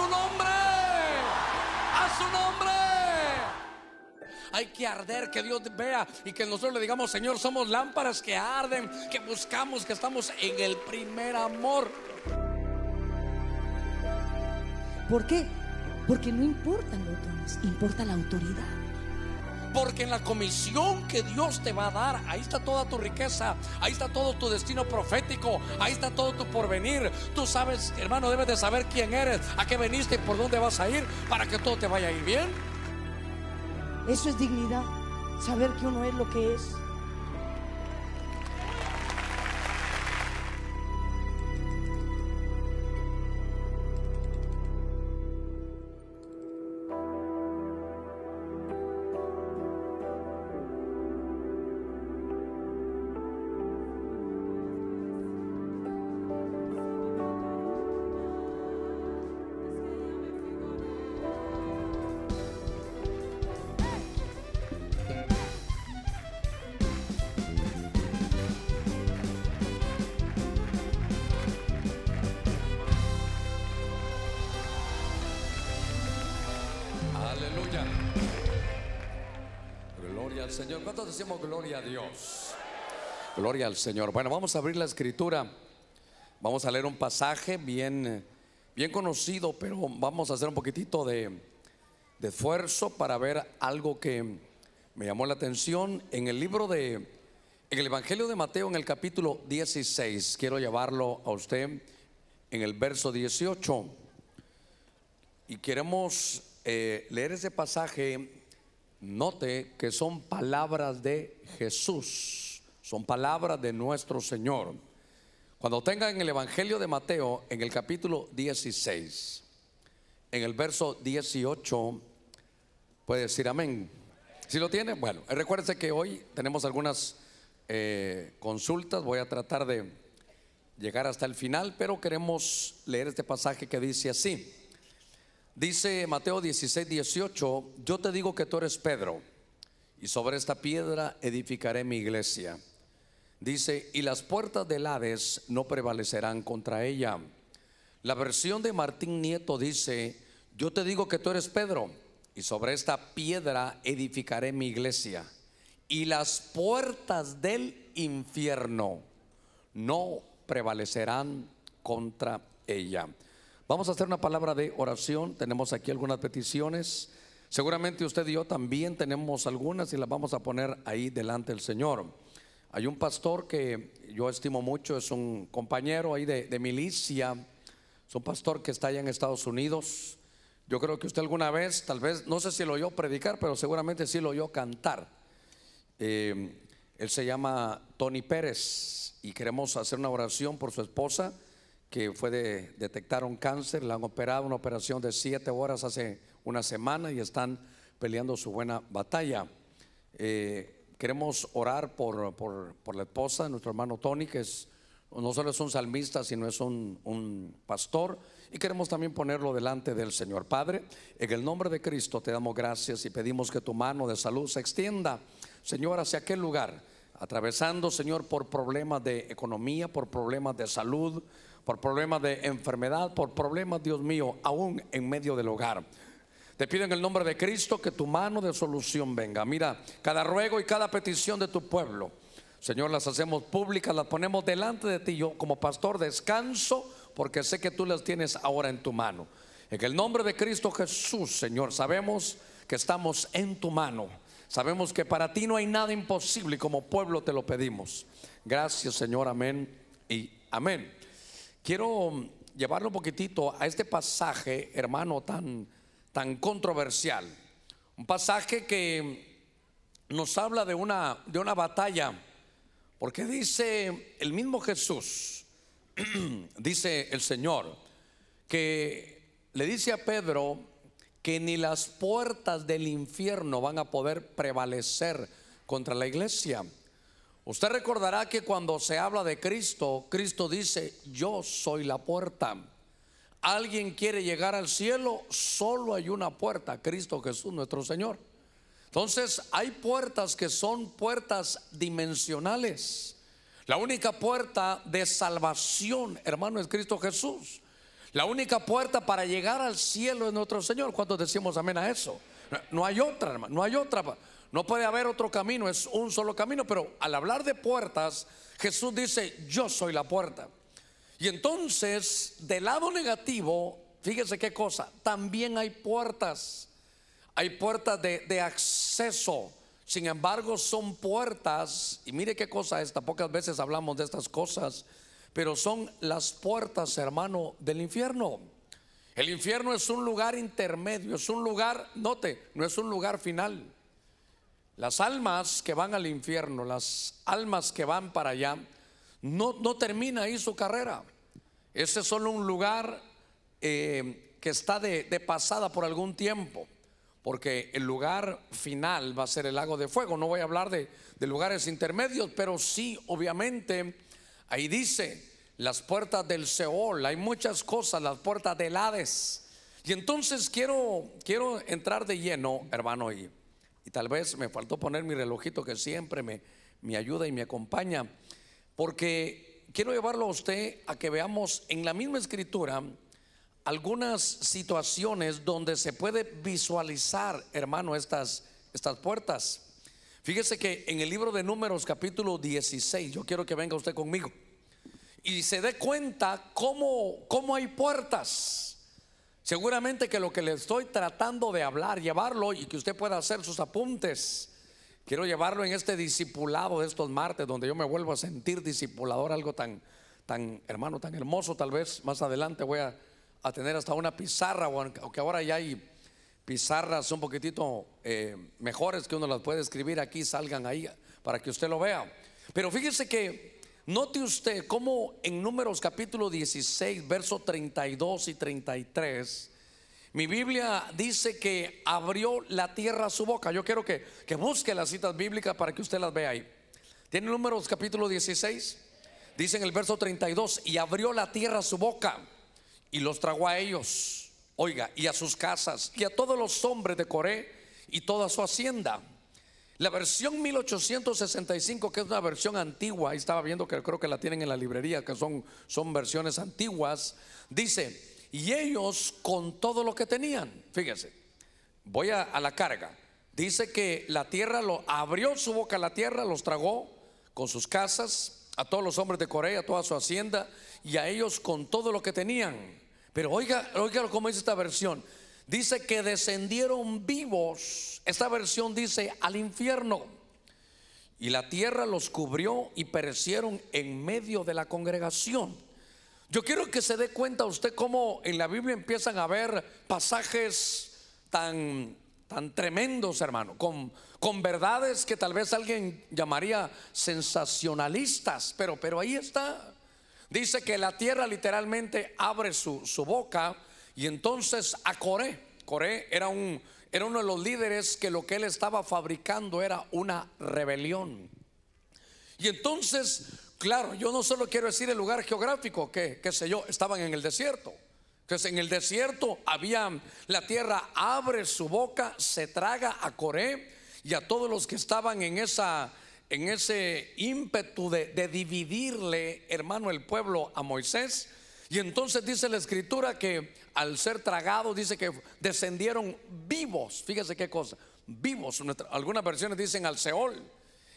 su nombre, a su nombre. Hay que arder, que Dios vea y que nosotros le digamos, Señor, somos lámparas que arden, que buscamos, que estamos en el primer amor. ¿Por qué? Porque no importan los otros, importa la autoridad. Porque en la comisión que Dios te va a dar, ahí está toda tu riqueza, ahí está todo tu destino profético, ahí está todo tu porvenir. Tú sabes, hermano, debes de saber quién eres, a qué veniste y por dónde vas a ir para que todo te vaya a ir bien. Eso es dignidad, saber que uno es lo que es. decimos gloria a Dios. Gloria al Señor. Bueno, vamos a abrir la escritura. Vamos a leer un pasaje bien, bien conocido, pero vamos a hacer un poquitito de, esfuerzo para ver algo que me llamó la atención en el libro de, en el Evangelio de Mateo, en el capítulo 16. Quiero llevarlo a usted en el verso 18. Y queremos eh, leer ese pasaje Note que son palabras de Jesús, son palabras de nuestro Señor. Cuando tengan el Evangelio de Mateo en el capítulo 16, en el verso 18, puede decir amén. Si lo tiene, bueno, recuérdense que hoy tenemos algunas eh, consultas, voy a tratar de llegar hasta el final, pero queremos leer este pasaje que dice así. Dice Mateo 16, 18, yo te digo que tú eres Pedro, y sobre esta piedra edificaré mi iglesia. Dice, y las puertas del Hades no prevalecerán contra ella. La versión de Martín Nieto dice, yo te digo que tú eres Pedro, y sobre esta piedra edificaré mi iglesia, y las puertas del infierno no prevalecerán contra ella. Vamos a hacer una palabra de oración. Tenemos aquí algunas peticiones. Seguramente usted y yo también tenemos algunas y las vamos a poner ahí delante del Señor. Hay un pastor que yo estimo mucho, es un compañero ahí de, milicia, es un pastor que está allá en Estados Unidos. Yo creo que usted alguna vez, tal vez, no sé si lo oyó predicar, pero seguramente sí lo oyó cantar. Eh, él se llama Tony Pérez y queremos hacer una oración por su esposa que fue de, detectar un cáncer, la han operado, una operación de siete horas hace una semana y están peleando su buena batalla. Eh, queremos orar por, la esposa de nuestro hermano Tony, que no solo es un salmista, sino es un, un pastor. Y queremos también ponerlo delante del Señor Padre. En el nombre de Cristo te damos gracias y pedimos que tu mano de salud se extienda, Señor, hacia aquel lugar atravesando, Señor, por problemas de economía, por problemas de salud, por problemas de enfermedad, por problemas, Dios mío, aún en medio del hogar. Te pido en el nombre de Cristo que tu mano de solución venga. Mira, cada ruego y cada petición de tu pueblo, Señor, las hacemos públicas, las ponemos delante de ti. Yo como pastor descanso porque sé que tú las tienes ahora en tu mano. En el nombre de Cristo Jesús, Señor, sabemos que estamos en tu mano. Sabemos que para ti no hay nada imposible y como pueblo te lo pedimos. Gracias, Señor. Amén y amén. Quiero llevarlo un poquitito a este pasaje, hermano, tan, tan controversial. Un pasaje que nos habla de una, de una batalla, porque dice el mismo Jesús, dice el Señor, que le dice a Pedro que ni las puertas del infierno van a poder prevalecer contra la iglesia. Usted recordará que cuando se habla de Cristo, Cristo dice, yo soy la puerta. Alguien quiere llegar al cielo, solo hay una puerta, Cristo Jesús nuestro Señor. Entonces hay puertas que son puertas dimensionales. La única puerta de salvación, hermano, es Cristo Jesús. La única puerta para llegar al cielo es nuestro Señor. ¿Cuántos decimos amén a eso? No hay otra, hermano, no hay otra. No puede haber otro camino, es un solo camino, pero al hablar de puertas, Jesús dice, yo soy la puerta. Y entonces, del lado negativo, fíjese qué cosa, también hay puertas, hay puertas de, de acceso. Sin embargo, son puertas, y mire qué cosa esta, pocas veces hablamos de estas cosas, pero son las puertas, hermano, del infierno. El infierno es un lugar intermedio, es un lugar, note, no es un lugar final. Las almas que van al infierno, las almas que van para allá, no, no termina ahí su carrera. Ese es solo un lugar eh, que está de, pasada por algún tiempo porque el lugar final va a ser el lago de fuego. No voy a hablar de, lugares intermedios, pero sí, obviamente, ahí dice las puertas del Seol, hay muchas cosas, las puertas del Hades. Y entonces quiero, quiero entrar de lleno, hermano, y y tal vez me faltó poner mi relojito que siempre me, ayuda y me acompaña. Porque quiero llevarlo a usted a que veamos en la misma escritura algunas situaciones donde se puede visualizar, hermano, estas, estas puertas. Fíjese que en el libro de Números capítulo 16, yo quiero que venga usted conmigo y se dé cuenta cómo, cómo hay puertas. Seguramente que lo que le estoy tratando de hablar, llevarlo y que usted pueda hacer sus apuntes. Quiero llevarlo en este discipulado de estos martes, donde yo me vuelvo a sentir discipulador, algo tan, tan hermano, tan hermoso. Tal vez más adelante voy a, tener hasta una pizarra, o que ahora ya hay pizarras un poquitito eh, mejores que uno las puede escribir aquí, salgan ahí para que usted lo vea. Pero fíjese que Note usted cómo en Números capítulo 16, verso 32 y 33, mi Biblia dice que abrió la tierra a su boca. Yo quiero que, busque las citas bíblicas para que usted las vea ahí. ¿Tiene Números capítulo 16? Dice en el verso 32, y abrió la tierra a su boca y los tragó a ellos, oiga, y a sus casas, y a todos los hombres de Coré y toda su hacienda la versión 1865, que es una versión antigua, ahí estaba viendo que creo que la tienen en la librería, que son, son versiones antiguas, dice, y ellos con todo lo que tenían, fíjense, voy a, la carga, dice que la tierra lo abrió su boca a la tierra, los tragó con sus casas, a todos los hombres de Corea, a toda su hacienda, y a ellos con todo lo que tenían. Pero oiga, oiga cómo dice esta versión, Dice que descendieron vivos, esta versión dice al infierno, y la tierra los cubrió y perecieron en medio de la congregación. Yo quiero que se dé cuenta usted cómo en la Biblia empiezan a ver pasajes tan, tan tremendos, hermano, con, con verdades que tal vez alguien llamaría sensacionalistas, pero, pero ahí está. Dice que la tierra literalmente abre su, su boca y entonces a Coré, Coré era, un, era uno de los líderes que lo que él estaba fabricando era una rebelión. Y entonces, claro, yo no solo quiero decir el lugar geográfico, que qué sé yo, estaban en el desierto. Entonces en el desierto había, la tierra abre su boca, se traga a Coré y a todos los que estaban en esa en ese ímpetu de, de dividirle, hermano, el pueblo a Moisés, y entonces dice la escritura que al ser Tragado dice que descendieron vivos. Fíjese qué cosa, vivos. algunas versiones dicen al Seol.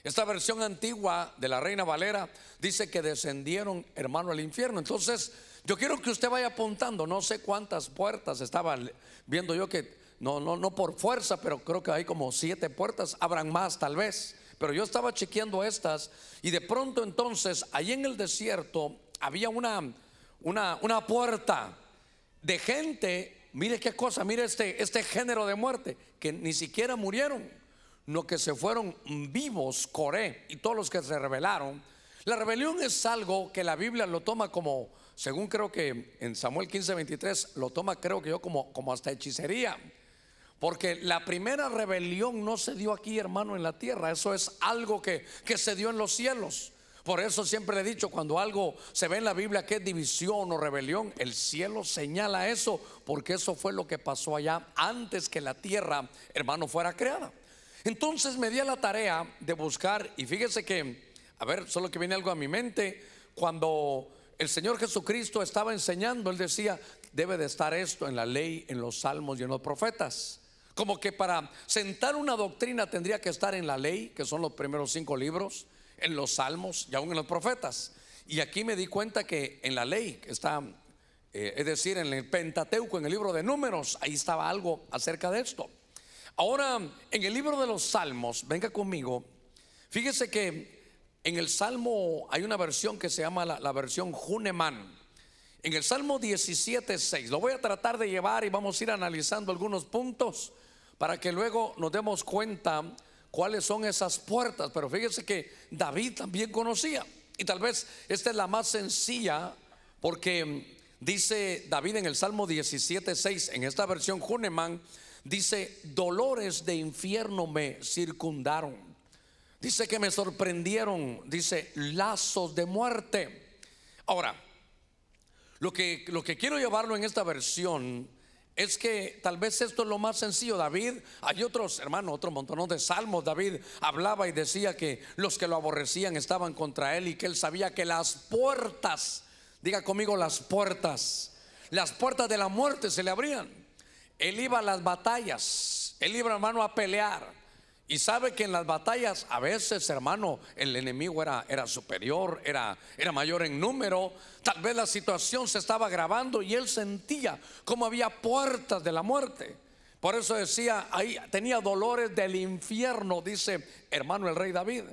Esta versión antigua de la Reina Valera dice que descendieron, hermano, al infierno. Entonces, yo quiero que usted vaya apuntando. No sé cuántas puertas estaba viendo yo que, no, no, no por fuerza, pero creo que hay como siete puertas. Abran más, tal vez. Pero yo estaba chequeando estas y de pronto entonces, ahí en el desierto, había una una, puerta de gente, mire qué cosa, mire este, este género de muerte, que ni siquiera murieron, no que se fueron vivos, Coré y todos los que se rebelaron. La rebelión es algo que la Biblia lo toma como, según creo que en Samuel 15, 23, lo toma creo que yo como, como hasta hechicería. Porque la primera rebelión no se dio aquí, hermano, en la tierra. Eso es algo que, que se dio en los cielos. Por eso siempre he dicho, cuando algo se ve en la Biblia que es división o rebelión, el cielo señala eso, porque eso fue lo que pasó allá antes que la tierra, hermano, fuera creada. Entonces me di a la tarea de buscar, y fíjese que, a ver, solo que viene algo a mi mente, cuando el Señor Jesucristo estaba enseñando, él decía, debe de estar esto en la ley, en los salmos y en los profetas. Como que para sentar una doctrina tendría que estar en la ley, que son los primeros cinco libros en los salmos y aún en los profetas. Y aquí me di cuenta que en la ley está, eh, es decir, en el Pentateuco, en el libro de números, ahí estaba algo acerca de esto. Ahora, en el libro de los salmos, venga conmigo, fíjese que en el salmo hay una versión que se llama la, versión Juneman. En el Salmo 17.6, lo voy a tratar de llevar y vamos a ir analizando algunos puntos para que luego nos demos cuenta cuáles son esas puertas. Pero fíjese que David también conocía. Y tal vez esta es la más sencilla porque mm, dice David en el Salmo 17.6, en esta versión Juneman, dice, dolores de infierno me circundaron. Dice que me sorprendieron, dice, lazos de muerte. Ahora, lo que, lo que quiero llevarlo en esta versión es que tal vez esto es lo más sencillo. David, hay otros, hermanos otro montón de salmos. David hablaba y decía que los que lo aborrecían estaban contra él y que él sabía que las puertas, diga conmigo las puertas, las puertas de la muerte se le abrían. Él iba a las batallas, él iba, hermano, a pelear. Y sabe que en las batallas a veces, hermano, el enemigo era, era superior, era, era mayor en número. Tal vez la situación se estaba agravando y él sentía como había puertas de la muerte. Por eso decía, ahí tenía dolores del infierno, dice hermano el rey David.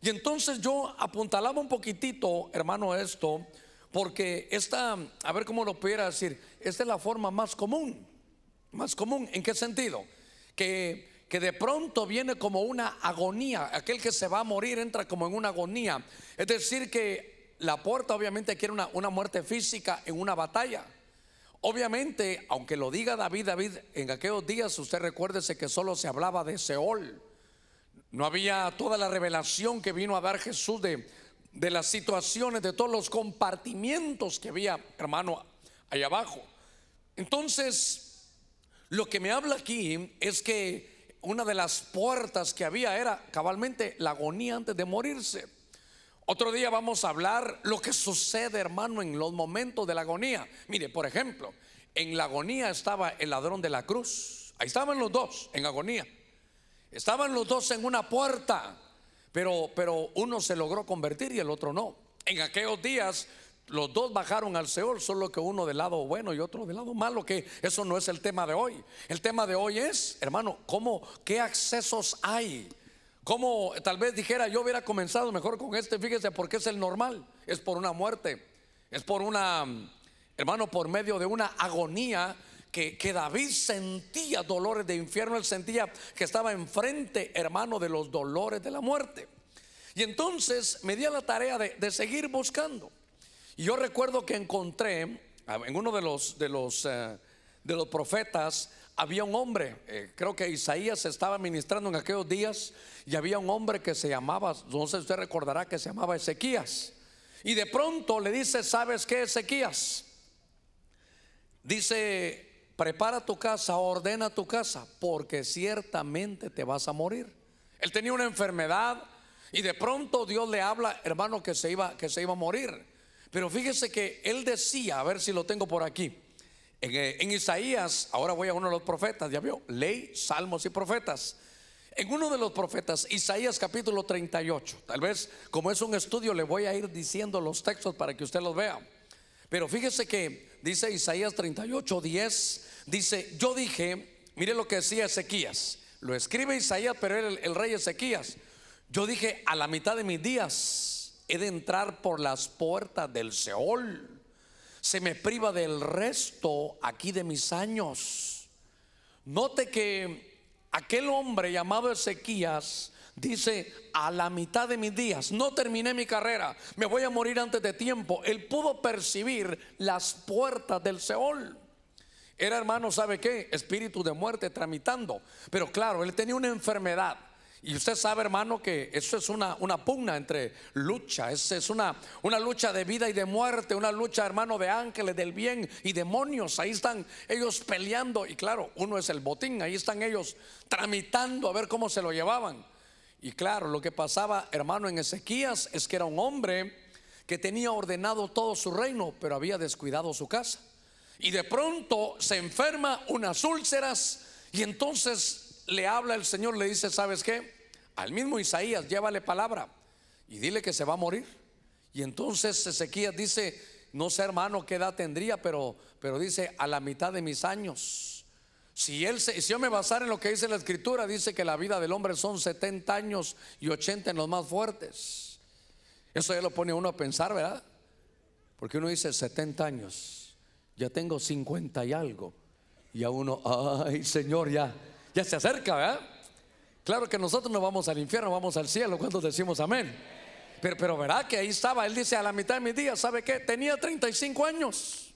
Y entonces yo apuntalaba un poquitito, hermano, esto, porque esta, a ver cómo lo pudiera decir, esta es la forma más común. Más común, ¿en qué sentido? Que que de pronto viene como una agonía. Aquel que se va a morir entra como en una agonía. Es decir, que la puerta obviamente quiere una, muerte física en una batalla. Obviamente, aunque lo diga David, David, en aquellos días usted recuérdese que solo se hablaba de Seol. No había toda la revelación que vino a dar Jesús de, de las situaciones, de todos los compartimientos que había, hermano, allá abajo. Entonces, lo que me habla aquí es que una de las puertas que había era cabalmente la agonía antes de morirse. Otro día vamos a hablar lo que sucede, hermano, en los momentos de la agonía. Mire, por ejemplo, en la agonía estaba el ladrón de la cruz. Ahí estaban los dos en agonía. Estaban los dos en una puerta, pero, pero uno se logró convertir y el otro no. En aquellos días los dos bajaron al Seol, solo que uno del lado bueno y otro del lado malo, que eso no es el tema de hoy. El tema de hoy es, hermano, ¿cómo, qué accesos hay? ¿Cómo tal vez dijera yo hubiera comenzado mejor con este? Fíjese, porque es el normal, es por una muerte, es por una, hermano, por medio de una agonía que, David sentía dolores de infierno, él sentía que estaba enfrente, hermano, de los dolores de la muerte. Y entonces me di a la tarea de, de seguir buscando. Y yo recuerdo que encontré en uno de los, de los, eh, de los profetas, había un hombre, eh, creo que Isaías estaba ministrando en aquellos días, y había un hombre que se llamaba, no sé si usted recordará que se llamaba Ezequías. Y de pronto le dice, ¿sabes qué, Ezequías? Dice, prepara tu casa, ordena tu casa, porque ciertamente te vas a morir. Él tenía una enfermedad y de pronto Dios le habla, hermano, que se iba, que se iba a morir. Pero fíjese que él decía, a ver si lo tengo por aquí, eh, en, Isaías, ahora voy a uno de los profetas, ya vio, ley, salmos y profetas. En uno de los profetas, Isaías capítulo 38, tal vez como es un estudio le voy a ir diciendo los textos para que usted los vea. Pero fíjese que dice Isaías 38, 10, dice, yo dije, mire lo que decía Ezequías, lo escribe Isaías, pero el, el rey Ezequías, yo dije, a la mitad de mis días he de entrar por las puertas del Seol. Se me priva del resto aquí de mis años. Note que aquel hombre llamado Ezequías dice, a la mitad de mis días, no terminé mi carrera, me voy a morir antes de tiempo. Él pudo percibir las puertas del Seol. Era hermano, ¿sabe qué? Espíritu de muerte tramitando. Pero claro, él tenía una enfermedad y usted sabe, hermano, que eso es una, una pugna entre lucha, es, es una, una lucha de vida y de muerte, una lucha, hermano, de ángeles del bien y demonios. Ahí están ellos peleando y claro, uno es el botín, ahí están ellos tramitando a ver cómo se lo llevaban. Y claro, lo que pasaba, hermano, en Ezequías es que era un hombre que tenía ordenado todo su reino, pero había descuidado su casa. Y de pronto se enferma unas úlceras y entonces le habla el Señor, le dice, ¿sabes qué? Al mismo Isaías, llévale palabra y dile que se va a morir. Y entonces Ezequías dice, no sé hermano qué edad tendría, pero, pero dice, a la mitad de mis años. Si, él yo me basara en lo que dice la escritura, dice que la vida del hombre son 70 años y 80 en los más fuertes. Eso ya lo pone uno a pensar, ¿verdad? Porque uno dice 70 años, ya tengo 50 y algo. Y a uno, ay Señor, ya, se acerca, ¿verdad? Claro que nosotros no vamos al infierno, vamos al cielo cuando decimos amén. Pero, verá que ahí estaba, él dice a la mitad de mi día, ¿sabe qué? Tenía 35 años.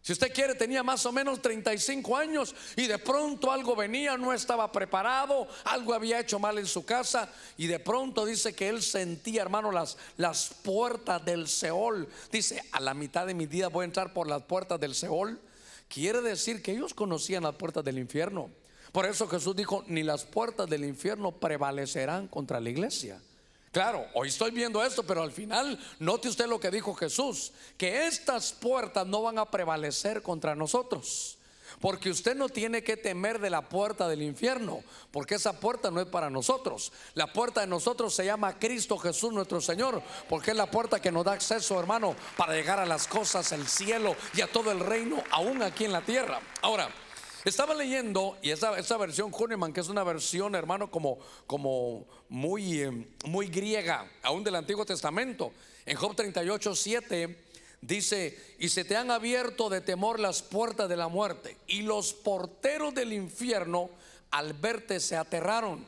Si usted quiere, tenía más o menos 35 años y de pronto algo venía, no estaba preparado, algo había hecho mal en su casa y de pronto dice que él sentía, hermano, las, las puertas del Seol. Dice, a la mitad de mi día voy a entrar por las puertas del Seol. Quiere decir que ellos conocían las puertas del infierno. Por eso Jesús dijo, ni las puertas del infierno prevalecerán contra la iglesia. Claro, hoy estoy viendo esto, pero al final note usted lo que dijo Jesús, que estas puertas no van a prevalecer contra nosotros. Porque usted no tiene que temer de la puerta del infierno, porque esa puerta no es para nosotros. La puerta de nosotros se llama Cristo Jesús nuestro Señor, porque es la puerta que nos da acceso, hermano, para llegar a las cosas, el cielo y a todo el reino, aún aquí en la tierra. Ahora, estaba leyendo, y esa, esa versión Huneman que es una versión, hermano, como, como muy, eh, muy griega, aún del Antiguo Testamento. En Job 38, 7 dice, y se te han abierto de temor las puertas de la muerte, y los porteros del infierno al verte se aterraron.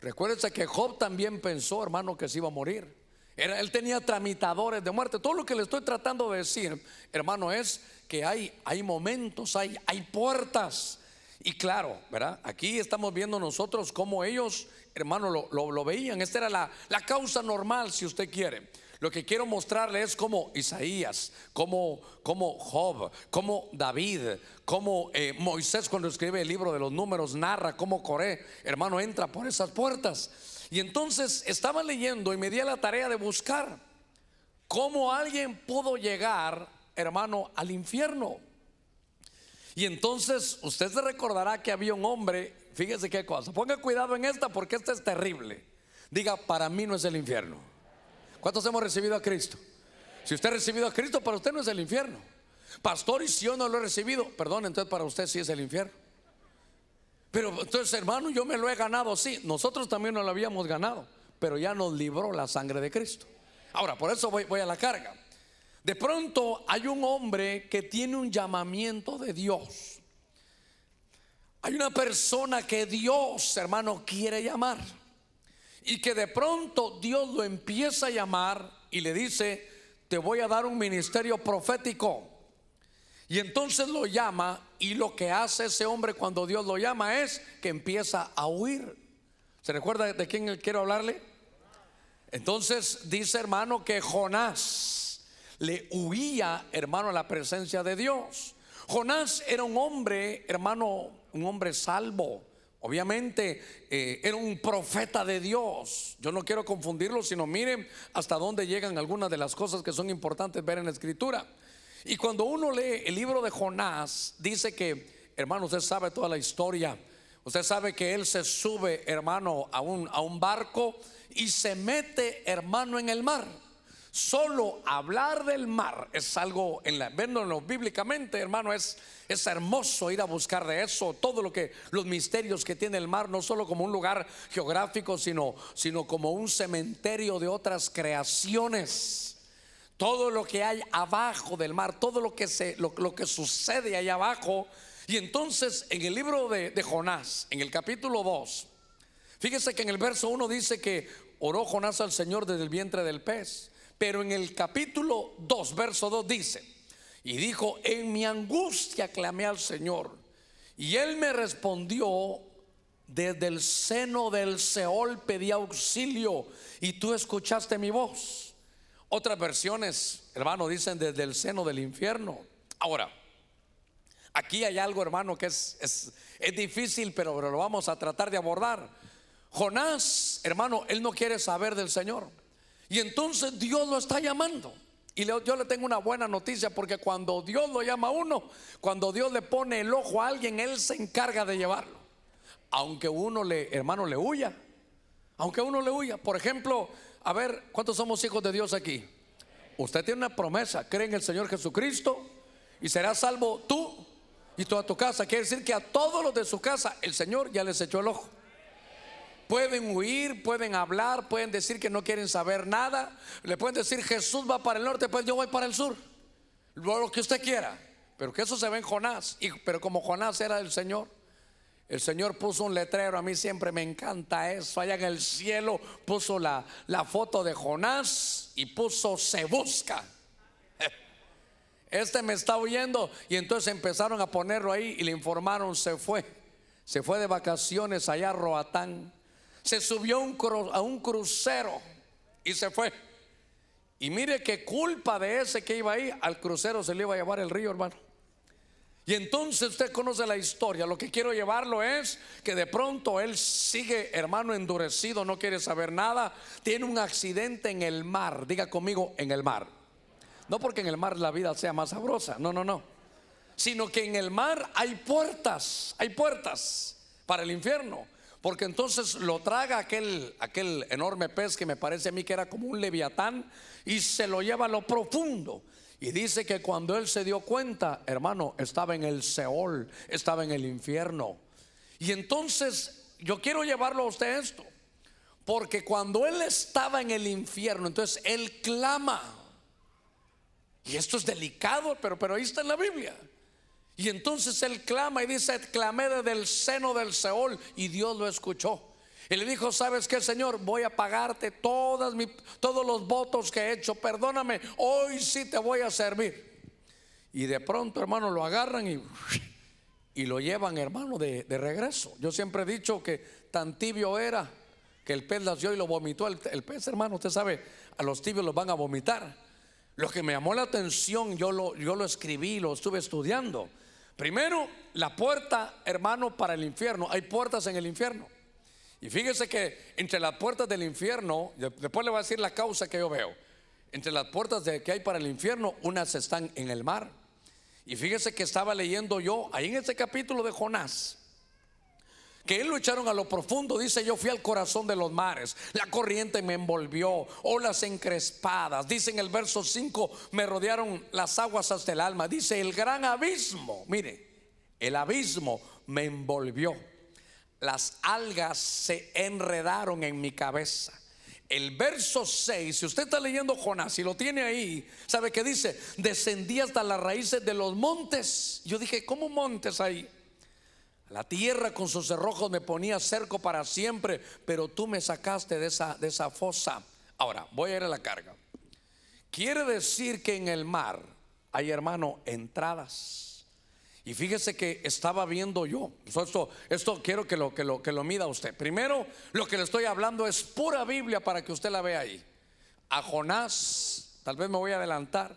Recuérdense que Job también pensó, hermano, que se iba a morir él tenía tramitadores de muerte. Todo lo que le estoy tratando de decir, hermano, es que hay, hay momentos, hay, hay puertas. Y claro, ¿verdad? Aquí estamos viendo nosotros cómo ellos, hermano, lo, veían. Esta era la, causa normal, si usted quiere. Lo que quiero mostrarle es como Isaías, como, Job, como David, como eh, Moisés cuando escribe el libro de los números, narra cómo Coré, hermano, entra por esas puertas. Y entonces estaba leyendo y me di la tarea de buscar cómo alguien pudo llegar, hermano, al infierno. Y entonces usted se recordará que había un hombre, fíjese qué cosa, ponga cuidado en esta porque esta es terrible. Diga, para mí no es el infierno. ¿Cuántos hemos recibido a Cristo? Si usted ha recibido a Cristo, para usted no es el infierno. Pastor, y si yo no lo he recibido, perdón, entonces para usted sí es el infierno. Pero entonces, hermano, yo me lo he ganado, sí. Nosotros también no lo habíamos ganado, pero ya nos libró la sangre de Cristo. Ahora, por eso voy a la carga. De pronto hay un hombre que tiene un llamamiento de Dios. Hay una persona que Dios, hermano, quiere llamar. Y que de pronto Dios lo empieza a llamar y le dice, te voy a dar un ministerio profético. Y entonces lo llama y lo que hace ese hombre cuando Dios lo llama es que empieza a huir. ¿Se recuerda de quién quiero hablarle? Entonces dice hermano que Jonás le huía, hermano, a la presencia de Dios. Jonás era un hombre, hermano, un hombre salvo. Obviamente eh, era un profeta de Dios. Yo no quiero confundirlo, sino miren hasta dónde llegan algunas de las cosas que son importantes ver en la escritura. Y cuando uno lee el libro de Jonás, dice que, hermano, usted sabe toda la historia. Usted sabe que él se sube, hermano, a un, a un barco y se mete, hermano, en el mar. Solo hablar del mar es algo, en la, bíblicamente, hermano, es, es hermoso ir a buscar de eso, todo lo que, los misterios que tiene el mar, no solo como un lugar geográfico, sino, sino como un cementerio de otras creaciones todo lo que hay abajo del mar, todo lo que, se, lo, que sucede allá abajo. Y entonces en el libro de, Jonás, en el capítulo 2, fíjese que en el verso 1 dice que oró Jonás al Señor desde el vientre del pez. Pero en el capítulo 2, verso 2 dice, y dijo, en mi angustia clamé al Señor. Y él me respondió, desde el seno del Seol pedí auxilio y tú escuchaste mi voz. Otras versiones, hermano, dicen desde el seno del infierno. Ahora, aquí hay algo, hermano, que es, difícil, pero lo vamos a tratar de abordar. Jonás, hermano, él no quiere saber del Señor. Y entonces Dios lo está llamando. Y yo le tengo una buena noticia porque cuando Dios lo llama a uno, cuando Dios le pone el ojo a alguien, Él se encarga de llevarlo. Aunque uno le, hermano, le huya. Aunque uno le huya. Por ejemplo, a ver, ¿cuántos somos hijos de Dios aquí? Usted tiene una promesa, cree en el Señor Jesucristo y será salvo tú y toda tu casa. Quiere decir que a todos los de su casa el Señor ya les echó el ojo. Pueden huir, pueden hablar, pueden decir que no quieren saber nada. Le pueden decir Jesús va para el norte, pues yo voy para el sur. Lo que usted quiera. Pero que eso se ve en Jonás. Y, pero como Jonás era el Señor. El Señor puso un letrero, a mí siempre me encanta eso. Allá en el cielo puso la, la foto de Jonás y puso se busca. Este me está huyendo y entonces empezaron a ponerlo ahí y le informaron se fue. Se fue de vacaciones allá a Roatán. Se subió a un crucero y se fue. Y mire qué culpa de ese que iba ahí, al crucero se le iba a llevar el río, hermano. Y entonces usted conoce la historia. Lo que quiero llevarlo es que de pronto él sigue, hermano, endurecido, no quiere saber nada. Tiene un accidente en el mar. Diga conmigo, en el mar. No porque en el mar la vida sea más sabrosa. No, no, no. Sino que en el mar hay puertas. Hay puertas para el infierno. Porque entonces lo traga aquel, aquel enorme pez que me parece a mí que era como un leviatán y se lo lleva a lo profundo. Y dice que cuando él se dio cuenta, hermano, estaba en el Seol, estaba en el infierno. Y entonces yo quiero llevarlo a usted esto, porque cuando él estaba en el infierno, entonces él clama. Y esto es delicado, pero, pero ahí está en la Biblia. Y entonces él clama y dice, clamé desde el seno del Seol y Dios lo escuchó. Y le dijo, ¿sabes qué, Señor? Voy a pagarte todos los votos que he hecho. Perdóname, hoy sí te voy a servir. Y de pronto, hermano, lo agarran y, lo llevan, hermano, de, regreso. Yo siempre he dicho que tan tibio era que el pez nació y lo vomitó. El, pez, hermano, usted sabe, a los tibios los van a vomitar. Lo que me llamó la atención, yo lo, yo lo escribí, lo estuve estudiando. Primero, la puerta, hermano, para el infierno. Hay puertas en el infierno. Y fíjese que entre las puertas del infierno, después le voy a decir la causa que yo veo, entre las puertas de, que hay para el infierno, unas están en el mar. Y fíjese que estaba leyendo yo ahí en este capítulo de Jonás, que él lo echaron a lo profundo. Dice, yo fui al corazón de los mares, la corriente me envolvió, olas encrespadas. Dice en el verso 5, me rodearon las aguas hasta el alma. Dice, el gran abismo, mire, el abismo me envolvió las algas se enredaron en mi cabeza. El verso 6, si usted está leyendo Jonás, y lo tiene ahí, ¿sabe qué dice? Descendí hasta las raíces de los montes. Yo dije, ¿cómo montes ahí? La tierra con sus cerrojos me ponía cerco para siempre, pero tú me sacaste de esa, de esa fosa. Ahora, voy a ir a la carga. Quiere decir que en el mar hay, hermano, entradas y fíjese que estaba viendo yo. Esto, esto quiero que lo, que, lo, que lo mida usted. Primero, lo que le estoy hablando es pura Biblia para que usted la vea ahí. A Jonás, tal vez me voy a adelantar,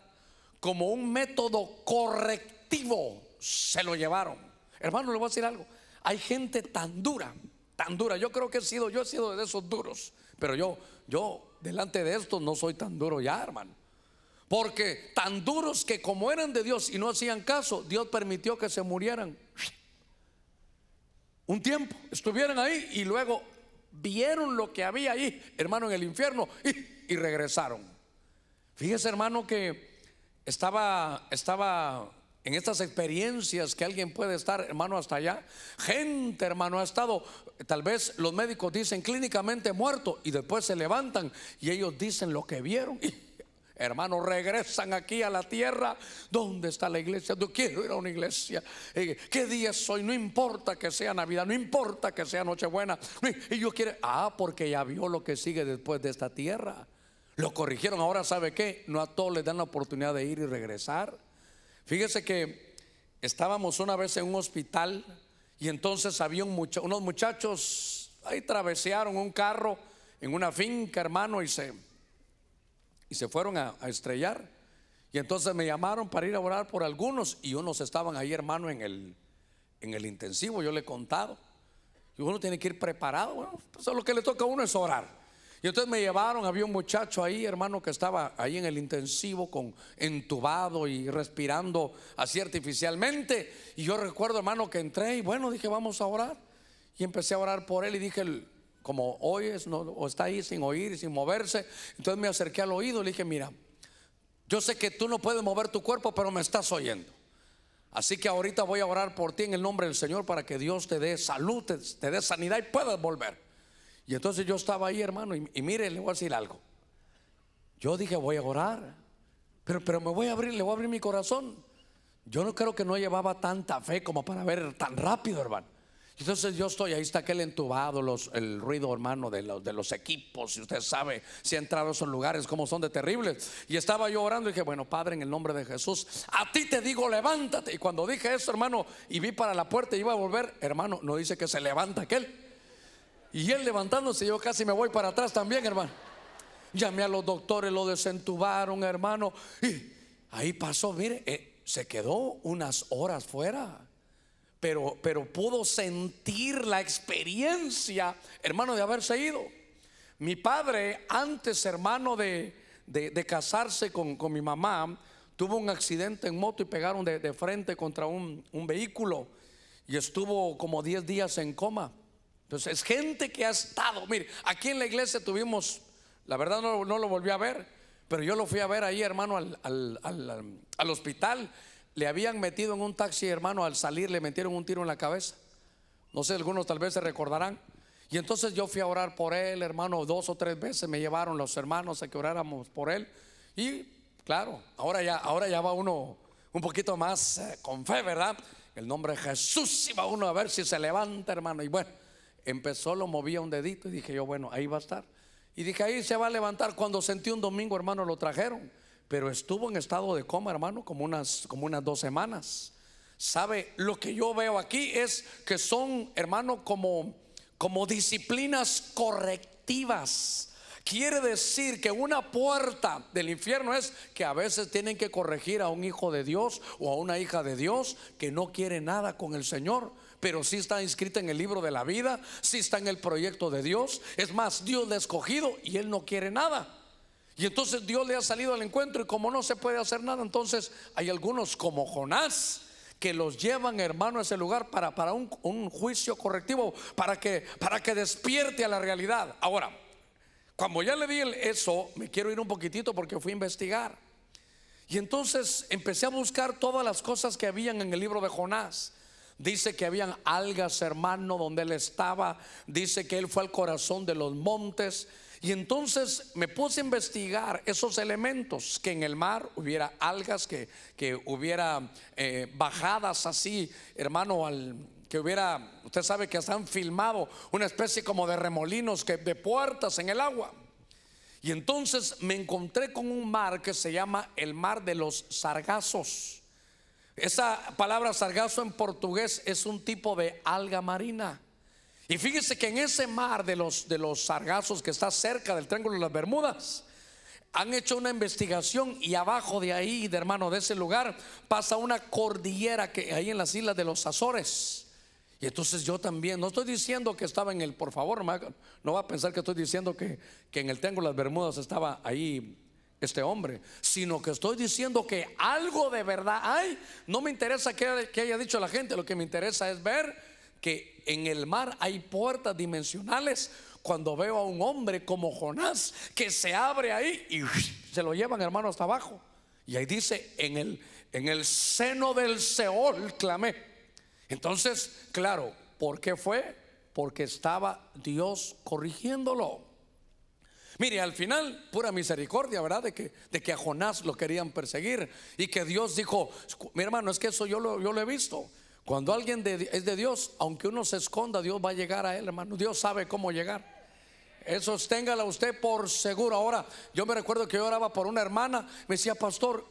como un método correctivo se lo llevaron. Hermano, le voy a decir algo. Hay gente tan dura, tan dura. Yo creo que he sido, yo he sido de esos duros. Pero yo, yo, delante de esto no soy tan duro ya, hermano. Porque tan duros que como eran de Dios y no hacían caso, Dios permitió que se murieran. Un tiempo, estuvieron ahí y luego vieron lo que había ahí, hermano, en el infierno y, regresaron. Fíjese, hermano, que estaba, estaba en estas experiencias que alguien puede estar, hermano, hasta allá. Gente, hermano, ha estado, tal vez los médicos dicen clínicamente muerto y después se levantan y ellos dicen lo que vieron. Hermanos, regresan aquí a la tierra. ¿Dónde está la iglesia? Yo quiero ir a una iglesia. Eh, ¿Qué día soy? No importa que sea Navidad, no importa que sea Nochebuena. Y yo quiero, ah, porque ya vio lo que sigue después de esta tierra. Lo corrigieron, ahora sabe qué, no a todos les dan la oportunidad de ir y regresar. Fíjese que estábamos una vez en un hospital y entonces había un unos muchachos, ahí travesearon un carro en una finca, hermano, y se y se fueron a, estrellar. Y entonces me llamaron para ir a orar por algunos y unos estaban ahí, hermano, en el, en el intensivo, yo le he contado. Y uno tiene que ir preparado, bueno, pues, lo que le toca a uno es orar. Y entonces me llevaron, había un muchacho ahí, hermano, que estaba ahí en el intensivo, con entubado y respirando así artificialmente. Y yo recuerdo, hermano, que entré y bueno, dije, vamos a orar. Y empecé a orar por él y dije, como oyes no, o está ahí sin oír y sin moverse. Entonces me acerqué al oído y le dije, mira, yo sé que tú no puedes mover tu cuerpo, pero me estás oyendo. Así que ahorita voy a orar por ti en el nombre del Señor para que Dios te dé salud, te, dé sanidad y puedas volver. Y entonces yo estaba ahí, hermano, y, mire, le voy a decir algo. Yo dije, voy a orar, pero, pero me voy a abrir, le voy a abrir mi corazón. Yo no creo que no llevaba tanta fe como para ver tan rápido, hermano. Entonces yo estoy, ahí está aquel entubado, los, el ruido hermano de los, de los equipos, si usted sabe, si ha entrado a esos lugares, cómo son de terribles. Y estaba yo orando y dije, bueno, Padre, en el nombre de Jesús, a ti te digo, levántate. Y cuando dije eso, hermano, y vi para la puerta y iba a volver, hermano, no dice que se levanta aquel. Y él levantándose, yo casi me voy para atrás también, hermano. Llamé a los doctores, lo desentubaron, hermano. Y ahí pasó, mire, eh, se quedó unas horas fuera pero, pudo sentir la experiencia, hermano, de haberse ido. Mi padre, antes hermano de, de, casarse con, con, mi mamá, tuvo un accidente en moto y pegaron de, frente contra un, vehículo y estuvo como 10 días en coma. Entonces, es gente que ha estado, mire, aquí en la iglesia tuvimos, la verdad no, no lo volví a ver, pero yo lo fui a ver ahí, hermano, al, al, al, al hospital le habían metido en un taxi, hermano, al salir le metieron un tiro en la cabeza. No sé, algunos tal vez se recordarán. Y entonces yo fui a orar por él, hermano, dos o tres veces me llevaron los hermanos a que oráramos por él. Y claro, ahora ya, ahora ya va uno un poquito más eh, con fe, ¿verdad? El nombre de Jesús y va uno a ver si se levanta, hermano. Y bueno, empezó, lo movía un dedito y dije yo, bueno, ahí va a estar. Y dije, ahí se va a levantar. Cuando sentí un domingo, hermano, lo trajeron pero estuvo en estado de coma, hermano, como unas, como unas dos semanas. ¿Sabe? Lo que yo veo aquí es que son, hermano, como, como disciplinas correctivas. Quiere decir que una puerta del infierno es que a veces tienen que corregir a un hijo de Dios o a una hija de Dios que no quiere nada con el Señor, pero sí está inscrita en el libro de la vida, sí está en el proyecto de Dios. Es más, Dios le ha escogido y él no quiere nada. Y entonces Dios le ha salido al encuentro y como no se puede hacer nada, entonces hay algunos como Jonás que los llevan, hermano, a ese lugar para, para un, juicio correctivo, para que, para que despierte a la realidad. Ahora, cuando ya le di el eso, me quiero ir un poquitito porque fui a investigar. Y entonces empecé a buscar todas las cosas que habían en el libro de Jonás. Dice que habían algas, hermano, donde él estaba. Dice que él fue al corazón de los montes. Y entonces me puse a investigar esos elementos, que en el mar hubiera algas, que, hubiera eh, bajadas así, hermano, al, que hubiera, usted sabe que se han filmado una especie como de remolinos, que, de puertas en el agua. Y entonces me encontré con un mar que se llama el mar de los sargazos. Esa palabra sargazo en portugués es un tipo de alga marina. Y fíjese que en ese mar de los, de los sargazos que está cerca del Triángulo de las Bermudas, han hecho una investigación y abajo de ahí, hermano, de ese lugar, pasa una cordillera que hay en las islas de los Azores. Y entonces yo también, no estoy diciendo que estaba en el, por favor, no va a pensar que estoy diciendo que, en el Triángulo de las Bermudas estaba ahí este hombre, sino que estoy diciendo que algo de verdad hay. No me interesa que haya dicho la gente, lo que me interesa es ver que en el mar hay puertas dimensionales. Cuando veo a un hombre como Jonás que se abre ahí y se lo llevan, hermano, hasta abajo. Y ahí dice, en el, en el seno del Seol clamé. Entonces, claro, ¿por qué fue? Porque estaba Dios corrigiéndolo. Mire, al final, pura misericordia, ¿verdad? De que, de que a Jonás lo querían perseguir y que Dios dijo, mi hermano, es que eso yo yo lo he visto. Cuando alguien es de Dios, aunque uno se esconda, Dios va a llegar a él, hermano. Dios sabe cómo llegar. Eso téngala usted por seguro. Ahora, yo me recuerdo que yo oraba por una hermana, me decía, pastor,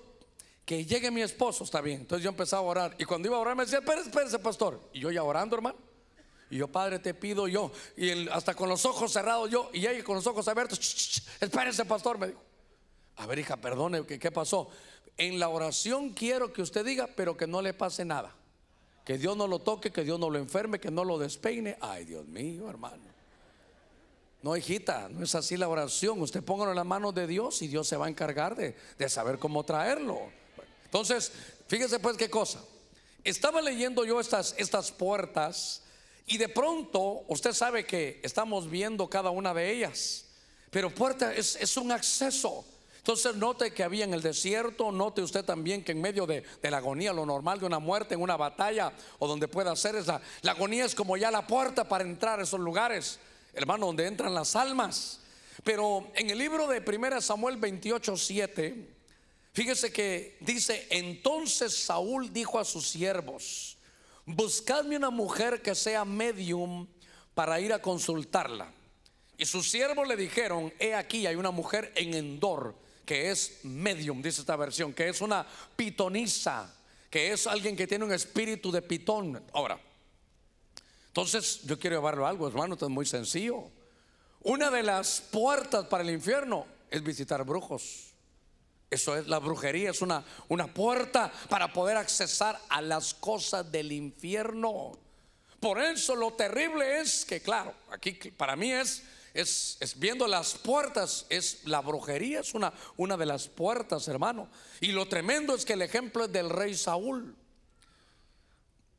que llegue mi esposo, está bien. Entonces yo empezaba a orar. Y cuando iba a orar, me decía, espérese, pastor. Y yo ya orando, hermano. Y yo, Padre, te pido yo. Y hasta con los ojos cerrados yo. Y ella con los ojos abiertos, espérese, pastor, me dijo. A ver, hija, perdone, ¿qué pasó? En la oración quiero que usted diga, pero que no le pase nada. Que Dios no lo toque, que Dios no lo enferme, que no lo despeine. Ay, Dios mío, hermano. No, hijita, no es así la oración. Usted póngalo en la mano de Dios y Dios se va a encargar de, saber cómo traerlo. Entonces, fíjese pues qué cosa. Estaba leyendo yo estas, estas puertas y de pronto usted sabe que estamos viendo cada una de ellas. Pero puerta es, es un acceso. Entonces note que había en el desierto, note usted también que en medio de, la agonía, lo normal de una muerte, en una batalla o donde pueda ser esa, la agonía es como ya la puerta para entrar a esos lugares, hermano, donde entran las almas. Pero en el libro de 1 Samuel 28, 7, fíjese que dice, entonces Saúl dijo a sus siervos, buscadme una mujer que sea medium para ir a consultarla. Y sus siervos le dijeron, he aquí hay una mujer en Endor que es medium, dice esta versión, que es una pitoniza que es alguien que tiene un espíritu de pitón. Ahora, entonces yo quiero llevarlo algo, hermano, esto es muy sencillo. Una de las puertas para el infierno es visitar brujos. Eso es, la brujería es una, una puerta para poder accesar a las cosas del infierno. Por eso lo terrible es que, claro, aquí para mí es es, viendo las puertas, es la brujería, es una, una de las puertas, hermano. Y lo tremendo es que el ejemplo es del rey Saúl.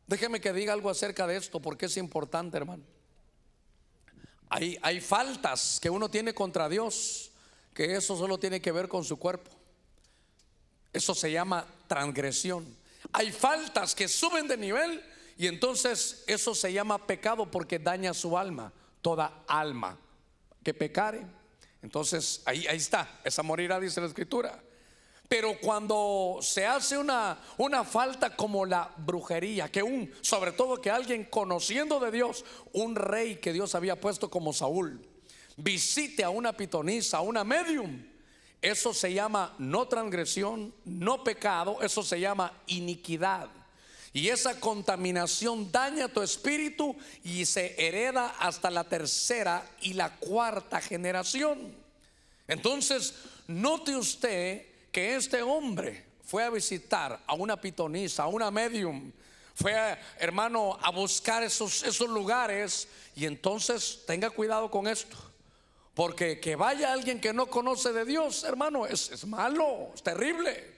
Déjeme que diga algo acerca de esto, porque es importante, hermano. Hay, hay faltas que uno tiene contra Dios, que eso solo tiene que ver con su cuerpo. Eso se llama transgresión. Hay faltas que suben de nivel y entonces eso se llama pecado porque daña su alma, toda alma que pecare. Entonces ahí, ahí está, esa morirá, dice la escritura. Pero cuando se hace una, una falta como la brujería, que un, sobre todo que alguien conociendo de Dios, un rey que Dios había puesto como Saúl, visite a una pitonisa, a una medium, eso se llama no transgresión, no pecado, eso se llama iniquidad. Y esa contaminación daña tu espíritu y se hereda hasta la tercera y la cuarta generación. Entonces, note usted que este hombre fue a visitar a una pitonisa, a una medium, fue, hermano, a buscar esos, esos lugares. Y entonces tenga cuidado con esto. Porque que vaya alguien que no conoce de Dios, hermano, es, es malo, es terrible.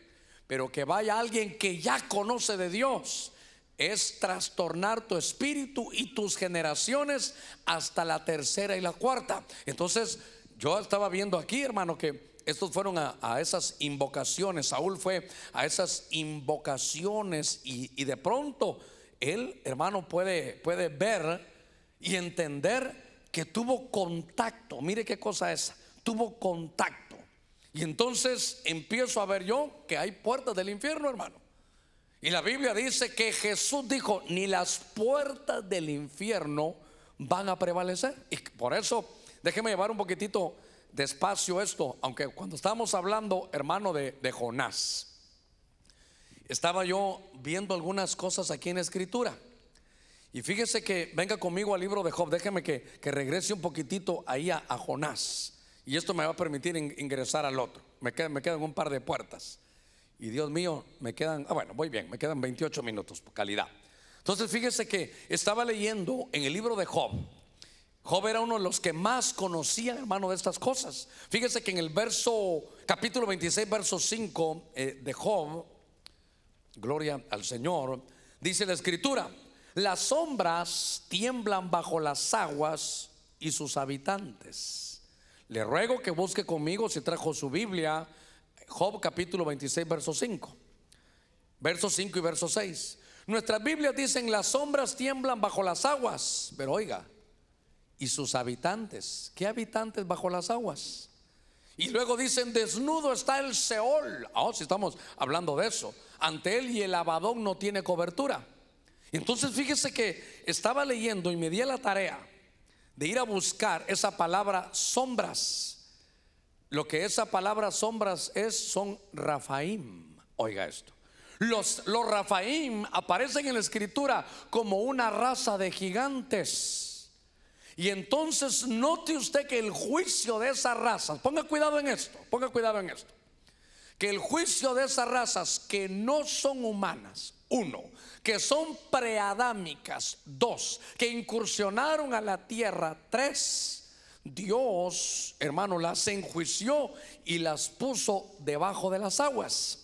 Pero que vaya alguien que ya conoce de Dios es trastornar tu espíritu y tus generaciones hasta la tercera y la cuarta. Entonces, yo estaba viendo aquí, hermano, que estos fueron a, esas invocaciones. Saúl fue a esas invocaciones y, de pronto él, hermano, puede, puede ver y entender que tuvo contacto. Mire qué cosa es, tuvo contacto y entonces empiezo a ver yo que hay puertas del infierno, hermano. Y la Biblia dice que Jesús dijo, ni las puertas del infierno van a prevalecer. Y por eso, déjeme llevar un poquitito despacio esto, aunque cuando estábamos hablando, hermano, de, Jonás, estaba yo viendo algunas cosas aquí en Escritura. Y fíjese que venga conmigo al libro de Job, déjeme que, regrese un poquitito ahí a Jonás. Y esto me va a permitir ingresar al otro. Me quedan, me quedan un par de puertas. Y Dios mío, me quedan, ah, bueno, voy bien, me quedan 28 minutos, calidad. Entonces fíjese que estaba leyendo en el libro de Job. Job era uno de los que más conocían hermano, de estas cosas. Fíjese que en el verso, capítulo 26, verso 5 eh, de Job, gloria al Señor, dice la escritura, las sombras tiemblan bajo las aguas y sus habitantes. Le ruego que busque conmigo si trajo su Biblia, Job capítulo 26, verso 5. Verso 5 y verso 6. Nuestras Biblias dicen, las sombras tiemblan bajo las aguas, pero oiga, y sus habitantes, ¿qué habitantes bajo las aguas? Y luego dicen, desnudo está el Seol. Ah, oh, si estamos hablando de eso. Ante él y el Abadón no tiene cobertura. Entonces fíjese que estaba leyendo y me di la tarea de ir a buscar esa palabra sombras. Lo que esa palabra sombras es son Rafaim. Oiga esto. Los, los Rafaim aparecen en la escritura como una raza de gigantes. Y entonces note usted que el juicio de esa raza, ponga cuidado en esto, ponga cuidado en esto que el juicio de esas razas que no son humanas, uno, que son preadámicas, dos, que incursionaron a la tierra, tres, Dios, hermano, las enjuició y las puso debajo de las aguas.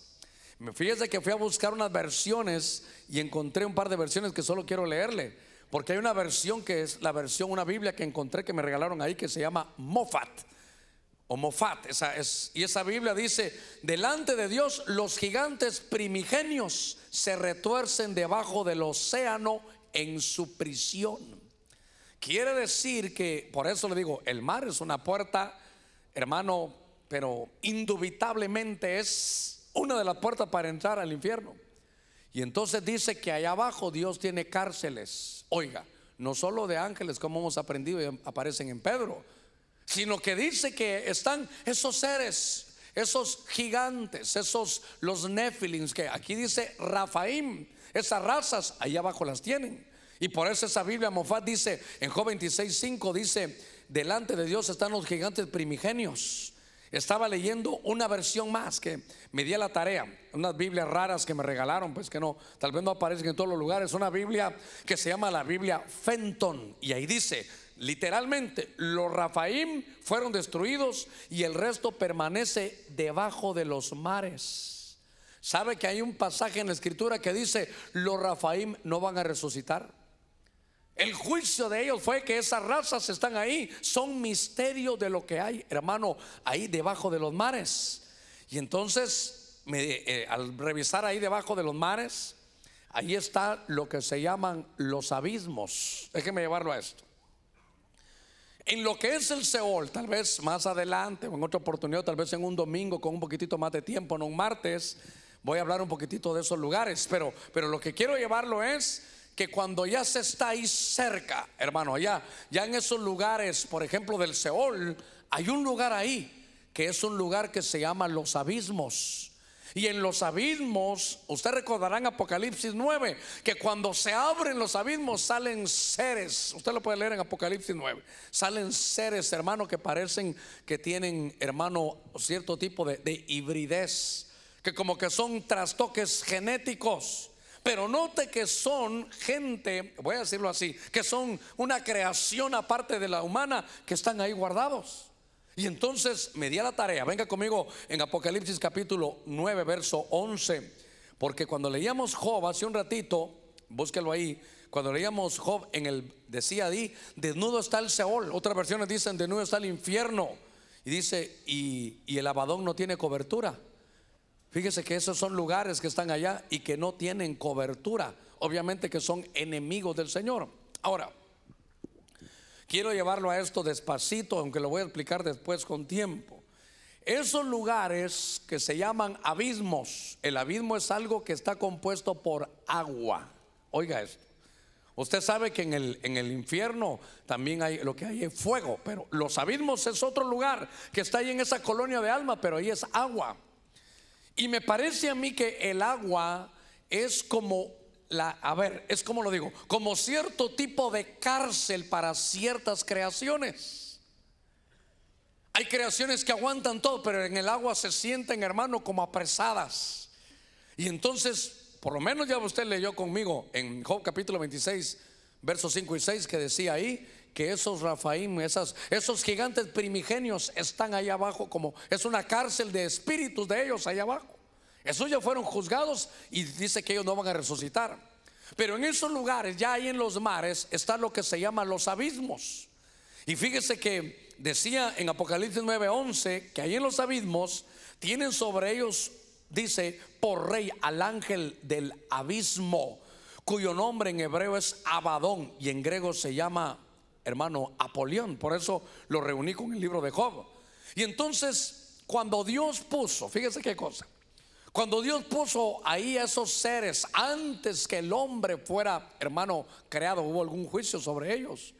Me fíjese que fui a buscar unas versiones y encontré un par de versiones que solo quiero leerle, porque hay una versión que es la versión, una Biblia que encontré que me regalaron ahí que se llama Mofat y esa Biblia dice, delante de Dios los gigantes primigenios se retuercen debajo del océano en su prisión. Quiere decir que, por eso le digo, el mar es una puerta, hermano, pero indubitablemente es una de las puertas para entrar al infierno. Y entonces dice que allá abajo Dios tiene cárceles. Oiga, no solo de ángeles, como hemos aprendido, aparecen en Pedro, sino que dice que están esos seres, esos gigantes, esos los nefilins, que aquí dice Rafaim, esas razas allá abajo las tienen. Y por eso esa Biblia Mofat dice, en Job 5 dice, delante de Dios están los gigantes primigenios. Estaba leyendo una versión más que me di la tarea, unas Biblias raras que me regalaron, pues que no, tal vez no aparecen en todos los lugares, una Biblia que se llama la Biblia Fenton y ahí dice, literalmente, los Rafaim fueron destruidos y el resto permanece debajo de los mares. ¿Sabe que hay un pasaje en la escritura que dice, los Rafaim no van a resucitar? El juicio de ellos fue que esas razas están ahí, son misterio de lo que hay, hermano, ahí debajo de los mares. Y entonces, eh, al revisar ahí debajo de los mares, ahí está lo que se llaman los abismos. Déjeme llevarlo a esto. En lo que es el Seol, tal vez más adelante o en otra oportunidad, tal vez en un domingo con un poquitito más de tiempo, no un martes, voy a hablar un poquitito de esos lugares, pero, pero lo que quiero llevarlo es que cuando ya se está ahí cerca, hermano, allá, ya en esos lugares, por ejemplo, del Seol, hay un lugar ahí que es un lugar que se llama los abismos y en los abismos, usted recordarán Apocalipsis 9, que cuando se abren los abismos salen seres, usted lo puede leer en Apocalipsis 9, salen seres, hermano, que parecen que tienen, hermano, cierto tipo de, de hibridez, que como que son trastoques genéticos. Pero note que son gente, voy a decirlo así, que son una creación aparte de la humana, que están ahí guardados. Y entonces me di a la tarea, venga conmigo en Apocalipsis capítulo 9, verso 11, porque cuando leíamos Job hace un ratito, búsquelo ahí, cuando leíamos Job en el, decía ahí, desnudo está el Seol, otras versiones dicen, desnudo está el infierno, y dice, y, y el Abadón no tiene cobertura. Fíjese que esos son lugares que están allá y que no tienen cobertura, obviamente que son enemigos del Señor. Ahora, Quiero llevarlo a esto despacito, aunque lo voy a explicar después con tiempo. Esos lugares que se llaman abismos, el abismo es algo que está compuesto por agua. Oiga esto. Usted sabe que en el, en el infierno también hay lo que hay es fuego, pero los abismos es otro lugar que está ahí en esa colonia de alma, pero ahí es agua. Y me parece a mí que el agua es como a ver, es como lo digo, como cierto tipo de cárcel para ciertas creaciones. Hay creaciones que aguantan todo, pero en el agua se sienten, hermano, como apresadas. Y entonces, por lo menos ya usted leyó conmigo en Job capítulo 26, versos 5 y 6, que decía ahí que esos Rafaim, esas, esos gigantes primigenios están ahí abajo, como es una cárcel de espíritus de ellos allá abajo. Esos ya fueron juzgados y dice que ellos no van a resucitar. Pero en esos lugares, ya ahí en los mares, está lo que se llama los abismos. Y fíjese que decía en Apocalipsis 9:11 que ahí en los abismos tienen sobre ellos, dice, por rey al ángel del abismo, cuyo nombre en hebreo es Abadón y en griego se llama, hermano, Apolión. Por eso lo reuní con el libro de Job. Y entonces, cuando Dios puso, fíjese qué cosa, cuando Dios puso ahí a esos seres antes que el hombre fuera, hermano, creado, hubo algún juicio sobre ellos.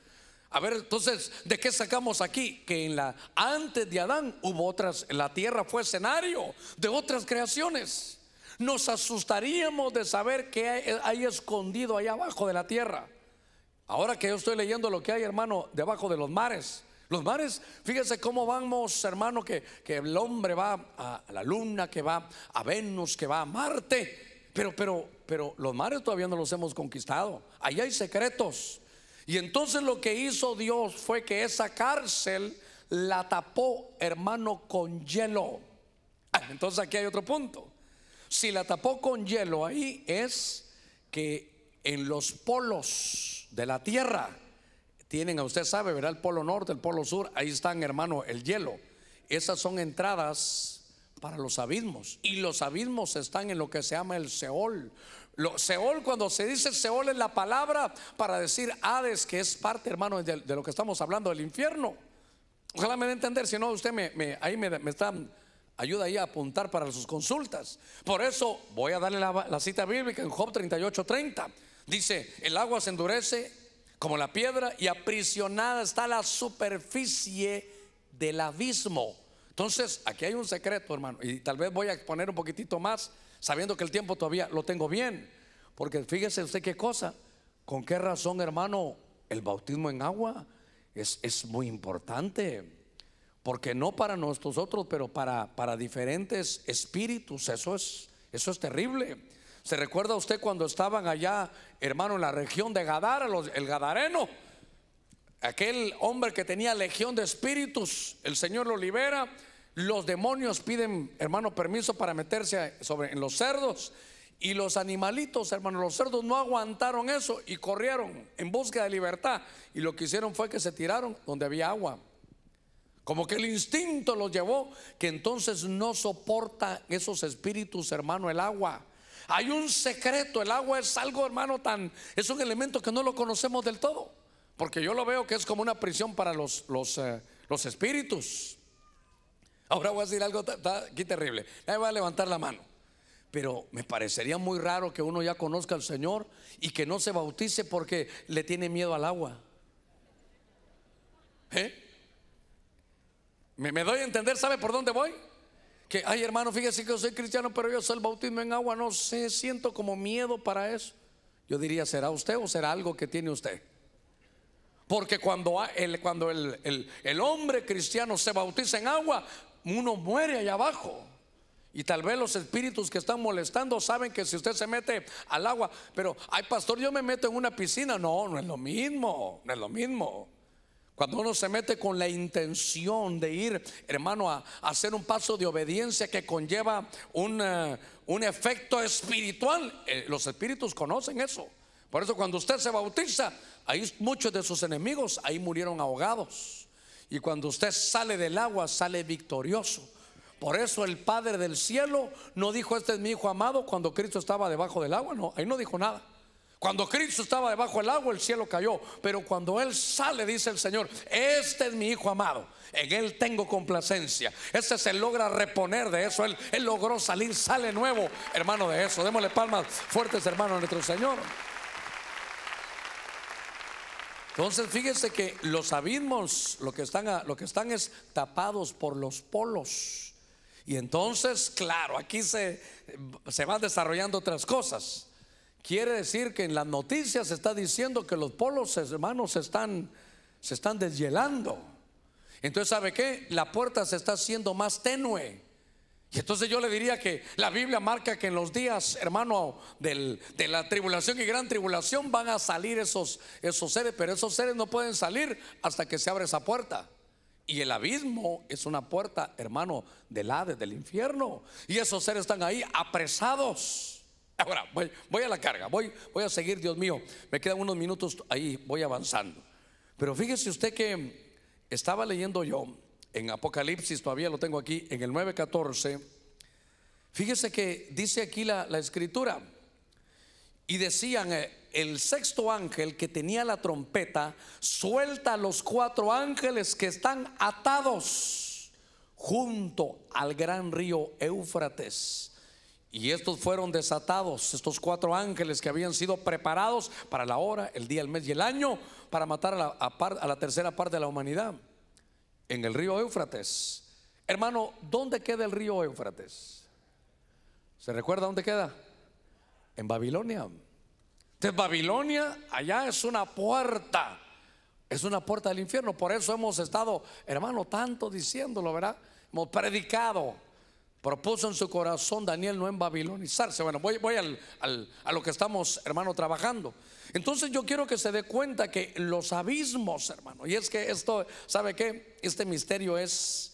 A ver, entonces, ¿de qué sacamos aquí? Que en la antes de Adán hubo otras, la tierra fue escenario de otras creaciones. Nos asustaríamos de saber que hay, hay escondido allá abajo de la tierra. Ahora que yo estoy leyendo lo que hay, hermano, debajo de los mares, los mares, fíjense cómo vamos, hermano, que, el hombre va a la luna, que va a Venus, que va a Marte. Pero, pero, pero los mares todavía no los hemos conquistado. Ahí hay secretos. Y entonces lo que hizo Dios fue que esa cárcel la tapó, hermano, con hielo. Ah, entonces aquí hay otro punto. Si la tapó con hielo ahí es que en los polos de la tierra, tienen, usted sabe, verá El polo norte, el polo sur, ahí están, hermano, el hielo. Esas son entradas para los abismos. Y los abismos están en lo que se llama el Seol. Lo, Seol, cuando se dice Seol, es la palabra para decir Hades, que es parte, hermano, de, lo que estamos hablando, del infierno. Ojalá me dé entender, si no, usted me, ahí me, están ayuda ahí a apuntar para sus consultas. Por eso voy a darle la, cita bíblica en Job 38 30 Dice, el agua se endurece como la piedra, y aprisionada está la superficie del abismo. Entonces, aquí hay un secreto, hermano, y tal vez voy a exponer un poquitito más, sabiendo que el tiempo todavía lo tengo bien, porque fíjese usted qué cosa, con qué razón, hermano, el bautismo en agua es, es muy importante, porque no para nosotros, pero para, para diferentes espíritus, eso es, eso es terrible. ¿Se recuerda usted cuando estaban allá, hermano, en la región de Gadara, el Gadareno? Aquel hombre que tenía legión de espíritus, el Señor lo libera. Los demonios piden, hermano, permiso para meterse sobre, en los cerdos. Y los animalitos, hermano, los cerdos no aguantaron eso y corrieron en busca de libertad. Y lo que hicieron fue que se tiraron donde había agua. Como que el instinto los llevó, que entonces no soporta esos espíritus, hermano, el agua. Hay un secreto, el agua es algo, hermano, tan es un elemento que no lo conocemos del todo, porque yo lo veo que es como una prisión para los los, eh, los espíritus. Ahora voy a decir algo aquí terrible. Nadie va a levantar la mano. Pero me parecería muy raro que uno ya conozca al Señor y que no se bautice porque le tiene miedo al agua. ¿Eh? ¿Me, me doy a entender? ¿Sabe por dónde voy? que, ay hermano, fíjese que yo soy cristiano, pero yo soy el bautismo en agua, no sé, siento como miedo para eso. Yo diría, ¿será usted o será algo que tiene usted? Porque cuando el, cuando el hombre cristiano se bautiza en agua, uno muere allá abajo. Y tal vez los espíritus que están molestando saben que si usted se mete al agua, pero, ay pastor, yo me meto en una piscina. No, no es lo mismo, no es lo mismo. Cuando uno se mete con la intención de ir, hermano, a, hacer un paso de obediencia que conlleva un, eh, efecto espiritual, eh, los espíritus conocen eso. Por eso cuando usted se bautiza, ahí muchos de sus enemigos ahí murieron ahogados. Y cuando usted sale del agua, sale victorioso. Por eso el Padre del Cielo no dijo, este es mi Hijo amado, cuando Cristo estaba debajo del agua. No, ahí no dijo nada. Cuando Cristo estaba debajo del agua, el cielo cayó. Pero cuando Él sale, dice el Señor, este es mi Hijo amado. En Él tengo complacencia. Este se logra reponer de eso. Él, logró salir, sale nuevo, hermano, de eso. Démosle palmas fuertes, hermano, a nuestro Señor. Entonces, fíjense que los abismos lo que están, lo que están es tapados por los polos. Y entonces, claro, aquí se, se van desarrollando otras cosas. Quiere decir que en las noticias se está diciendo que los polos hermanos se están, se están deshielando. Entonces, ¿sabe qué? La puerta se está haciendo más tenue. Y entonces yo le diría que la Biblia marca que en los días, hermano, del, de la tribulación y gran tribulación van a salir esos, esos seres, pero esos seres no pueden salir hasta que se abre esa puerta. Y el abismo es una puerta, hermano, del Hades, del infierno. Y esos seres están ahí apresados. Ahora, voy, a la carga, voy, voy a seguir, Dios mío. Me quedan unos minutos ahí, voy avanzando. Pero fíjese usted que estaba leyendo yo en Apocalipsis, todavía lo tengo aquí, en el 9.14. Fíjese que dice aquí la, la escritura. Y decían, eh, el sexto ángel que tenía la trompeta, suelta a los cuatro ángeles que están atados junto al gran río Éufrates y estos fueron desatados, estos cuatro ángeles que habían sido preparados para la hora, el día, el mes y el año, para matar a la, tercera parte de la humanidad, en el río Éufrates. Hermano, ¿dónde queda el río Éufrates? ¿Se recuerda dónde queda? En Babilonia. De Babilonia, allá es una puerta, es una puerta del infierno. Por eso hemos estado, hermano, tanto diciéndolo, ¿verdad? Hemos predicado propuso en su corazón Daniel no en babilonizarse. Bueno, voy, voy a lo que estamos, hermano, trabajando. Entonces yo quiero que se dé cuenta que los abismos, hermano, y es que esto, ¿sabe qué? Este misterio es,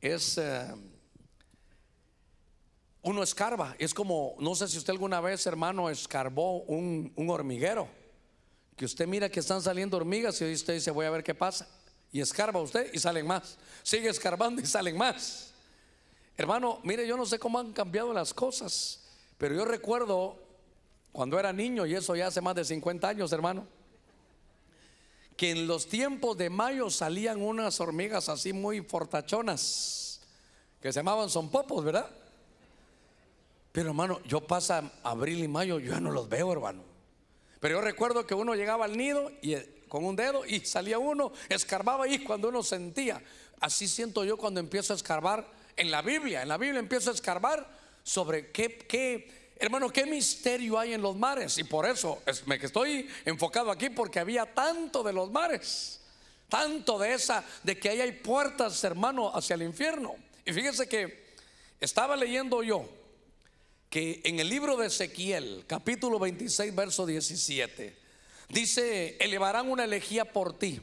es, eh, uno escarba, es como, no sé si usted alguna vez, hermano, escarbó un, un hormiguero, que usted mira que están saliendo hormigas y usted dice, voy a ver qué pasa. Y escarba usted y salen más. Sigue escarbando y salen más. Hermano, mire, yo no sé cómo han cambiado las cosas, pero yo recuerdo cuando era niño, y eso ya hace más de 50 años, hermano, que en los tiempos de mayo salían unas hormigas así muy fortachonas, que se llamaban son popos ¿verdad? Pero hermano, yo pasa abril y mayo, yo ya no los veo, hermano. Pero yo recuerdo que uno llegaba al nido y eh, con un dedo y salía uno, escarbaba y cuando uno sentía, así siento yo cuando empiezo a escarbar en la Biblia. En la Biblia empiezo a escarbar sobre qué, hermano, qué misterio hay en los mares. Y por eso me estoy enfocado aquí porque había tanto de los mares. Tanto de esa, de que ahí hay puertas, hermano, hacia el infierno. Y fíjense que estaba leyendo yo que en el libro de Ezequiel, capítulo 26, verso 17, dice, elevarán una elegía por ti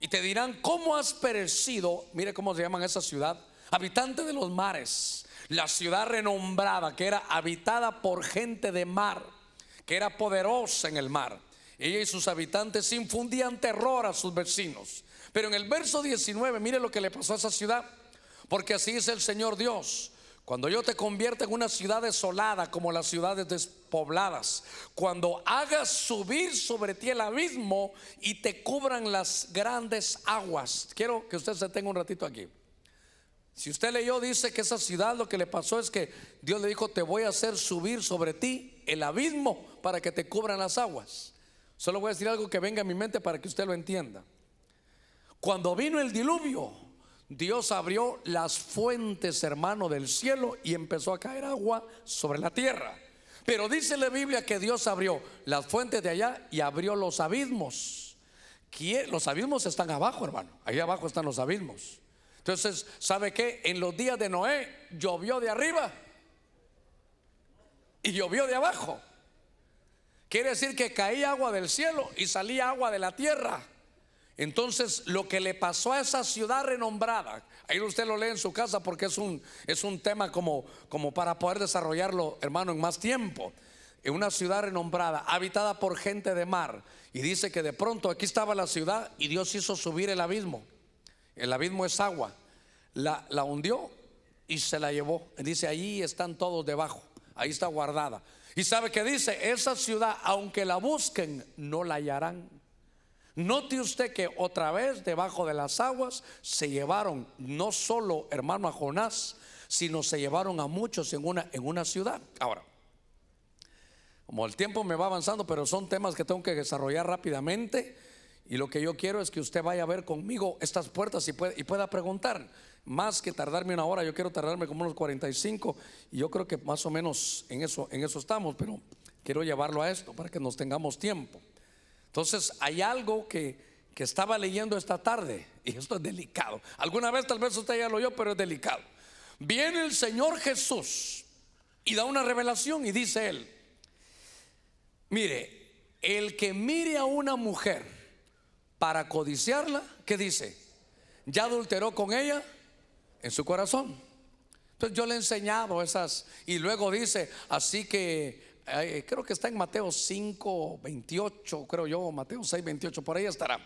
y te dirán, ¿cómo has perecido? Mire cómo se llaman esa ciudad, habitante de los mares, la ciudad renombrada que era habitada por gente de mar, que era poderosa en el mar. Ella y sus habitantes infundían terror a sus vecinos. Pero en el verso 19, mire lo que le pasó a esa ciudad, porque así es el Señor Dios. Cuando yo te convierta en una ciudad desolada como las ciudades despobladas, cuando hagas subir sobre ti el abismo y te cubran las grandes aguas. Quiero que usted se tenga un ratito aquí. Si usted leyó, dice que esa ciudad lo que le pasó es que Dios le dijo, te voy a hacer subir sobre ti el abismo para que te cubran las aguas. Solo voy a decir algo que venga a mi mente para que usted lo entienda. Cuando vino el diluvio, Dios abrió las fuentes, hermano, del cielo y empezó a caer agua sobre la tierra. Pero dice la Biblia que Dios abrió las fuentes de allá y abrió los abismos. Los abismos están abajo, hermano. Allí abajo están los abismos. Entonces, ¿sabe qué? En los días de Noé llovió de arriba y llovió de abajo. Quiere decir que caía agua del cielo y salía agua de la tierra. Entonces, lo que le pasó a esa ciudad renombrada, ahí usted lo lee en su casa porque es un, es un tema como, como para poder desarrollarlo, hermano, en más tiempo. En una ciudad renombrada, habitada por gente de mar. Y dice que de pronto aquí estaba la ciudad y Dios hizo subir el abismo. El abismo es agua. La, hundió y se la llevó. Dice, ahí están todos debajo. Ahí está guardada. Y sabe que dice, esa ciudad, aunque la busquen, no la hallarán. Note usted que otra vez debajo de las aguas se llevaron no solo hermano a Jonás, sino se llevaron a muchos en una, en una ciudad. Ahora, como el tiempo me va avanzando, pero son temas que tengo que desarrollar rápidamente. Y lo que yo quiero es que usted vaya a ver conmigo estas puertas y, y pueda preguntar. Más que tardarme una hora, yo quiero tardarme como unos 45. Y yo creo que más o menos en eso, en eso estamos, pero quiero llevarlo a esto para que nos tengamos tiempo. Entonces, hay algo que, que estaba leyendo esta tarde, y esto es delicado. Alguna vez tal vez usted ya lo oyó, pero es delicado. Viene el Señor Jesús y da una revelación y dice él, mire, el que mire a una mujer, para codiciarla, ¿qué dice? Ya adulteró con ella en su corazón. Entonces yo le he enseñado esas. Y luego dice, así que creo que está en Mateo 5, 28, creo yo, Mateo 6, 28, por ahí estará.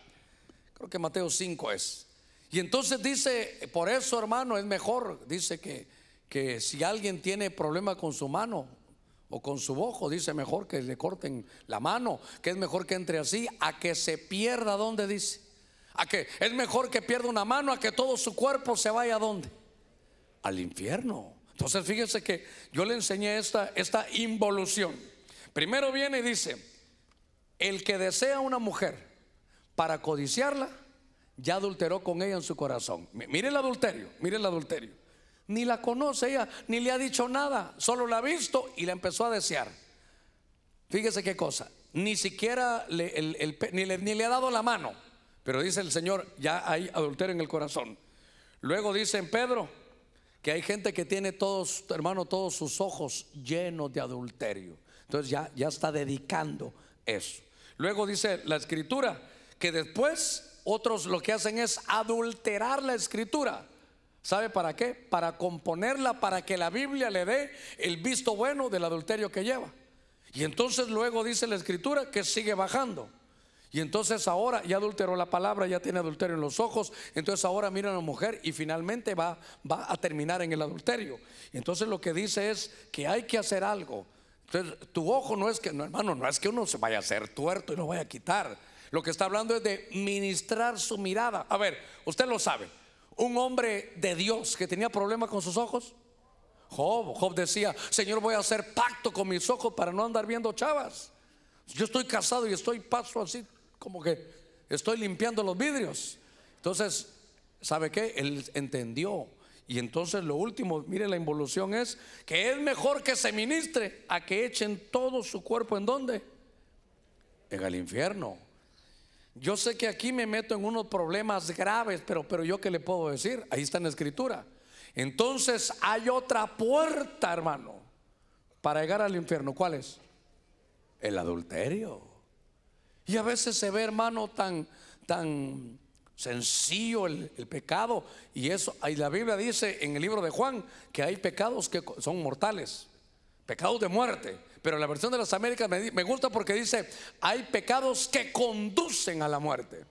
Creo que Mateo 5 es. Y entonces dice, por eso hermano, es mejor, dice que, que si alguien tiene problema con su mano, o con su ojo, dice mejor que le corten la mano, que es mejor que entre así, a que se pierda, donde dice? A que es mejor que pierda una mano, a que todo su cuerpo se vaya, ¿a dónde? Al infierno. Entonces fíjense que yo le enseñé esta, esta involución. Primero viene y dice, el que desea una mujer para codiciarla, ya adulteró con ella en su corazón. Mire el adulterio, mire el adulterio. Ni la conoce ella, ni le ha dicho nada, solo la ha visto y la empezó a desear. Fíjese qué cosa, ni siquiera le, ni, le, ha dado la mano, pero dice el Señor, ya hay adulterio en el corazón. Luego dice en Pedro que hay gente que tiene todos, hermano, todos sus ojos llenos de adulterio. Entonces ya, ya está dedicando eso. Luego dice la escritura que después otros lo que hacen es adulterar la escritura. ¿Sabe para qué? Para componerla, para que la Biblia le dé el visto bueno del adulterio que lleva. Y entonces luego dice la escritura que sigue bajando. Y entonces ahora ya adulteró la palabra, ya tiene adulterio en los ojos. Entonces ahora mira a la mujer y finalmente va, va a terminar en el adulterio. Entonces lo que dice es que hay que hacer algo. Entonces tu ojo no es que, no, hermano, no es que uno se vaya a hacer tuerto y lo vaya a quitar. Lo que está hablando es de ministrar su mirada. A ver, usted lo sabe un hombre de Dios que tenía problemas con sus ojos? Job, Job decía, Señor, voy a hacer pacto con mis ojos para no andar viendo chavas. Yo estoy casado y estoy paso así, como que estoy limpiando los vidrios. Entonces, ¿sabe qué? Él entendió. Y entonces lo último, mire la involución es que es mejor que se ministre a que echen todo su cuerpo en donde? En el infierno. Yo sé que aquí me meto en unos problemas graves, pero, pero yo qué le puedo decir, ahí está en la escritura. Entonces hay otra puerta, hermano, para llegar al infierno. ¿Cuál es? El adulterio. Y a veces se ve, hermano, tan, tan sencillo el, el pecado. Y eso, ahí la Biblia dice en el libro de Juan que hay pecados que son mortales, pecados de muerte pero la versión de las Américas me, gusta porque dice, hay pecados que conducen a la muerte.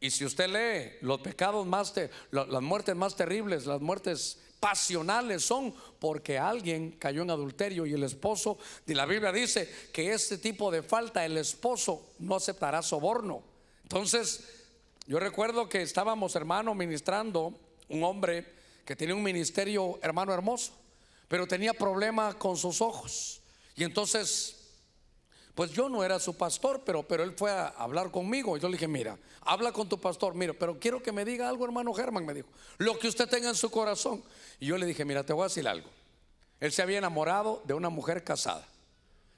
Y si usted lee los pecados más, las muertes más terribles, las muertes pasionales son porque alguien cayó en adulterio y el esposo, y la Biblia dice que este tipo de falta el esposo no aceptará soborno. Entonces, yo recuerdo que estábamos, hermano, ministrando un hombre que tenía un ministerio, hermano hermoso, pero tenía problema con sus ojos. Y entonces, pues yo no era su pastor, pero, pero él fue a hablar conmigo. Y yo le dije, mira, habla con tu pastor, mira, pero quiero que me diga algo, hermano Germán, me dijo, lo que usted tenga en su corazón. Y yo le dije, mira, te voy a decir algo. Él se había enamorado de una mujer casada.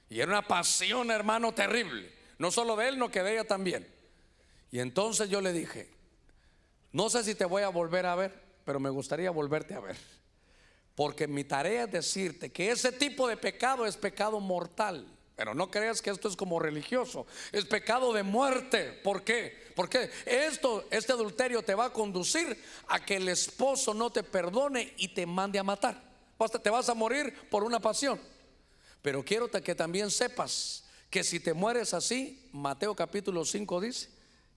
Y era una pasión, hermano, terrible. No solo de él, no que de ella también. Y entonces yo le dije, no sé si te voy a volver a ver, pero me gustaría volverte a ver. Porque mi tarea es decirte que ese tipo de pecado es pecado mortal. Pero no creas que esto es como religioso. Es pecado de muerte. ¿Por qué? Porque esto, este adulterio te va a conducir a que el esposo no te perdone y te mande a matar. Hasta te vas a morir por una pasión. Pero quiero que también sepas que si te mueres así, Mateo capítulo 5 dice,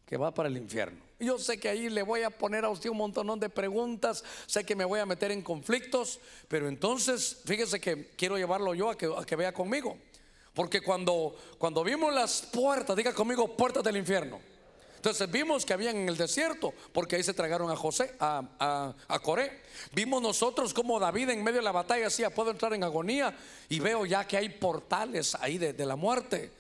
que va para el infierno. Yo sé que ahí le voy a poner a usted un montón de preguntas, sé que me voy a meter en conflictos, pero entonces fíjese que quiero llevarlo yo a que, vea conmigo. Porque cuando, cuando vimos las puertas, diga conmigo, puertas del infierno. Entonces vimos que habían en el desierto, porque ahí se tragaron a José, a, a, Coré. Vimos nosotros como David en medio de la batalla decía, puedo entrar en agonía y veo ya que hay portales ahí de, de la muerte.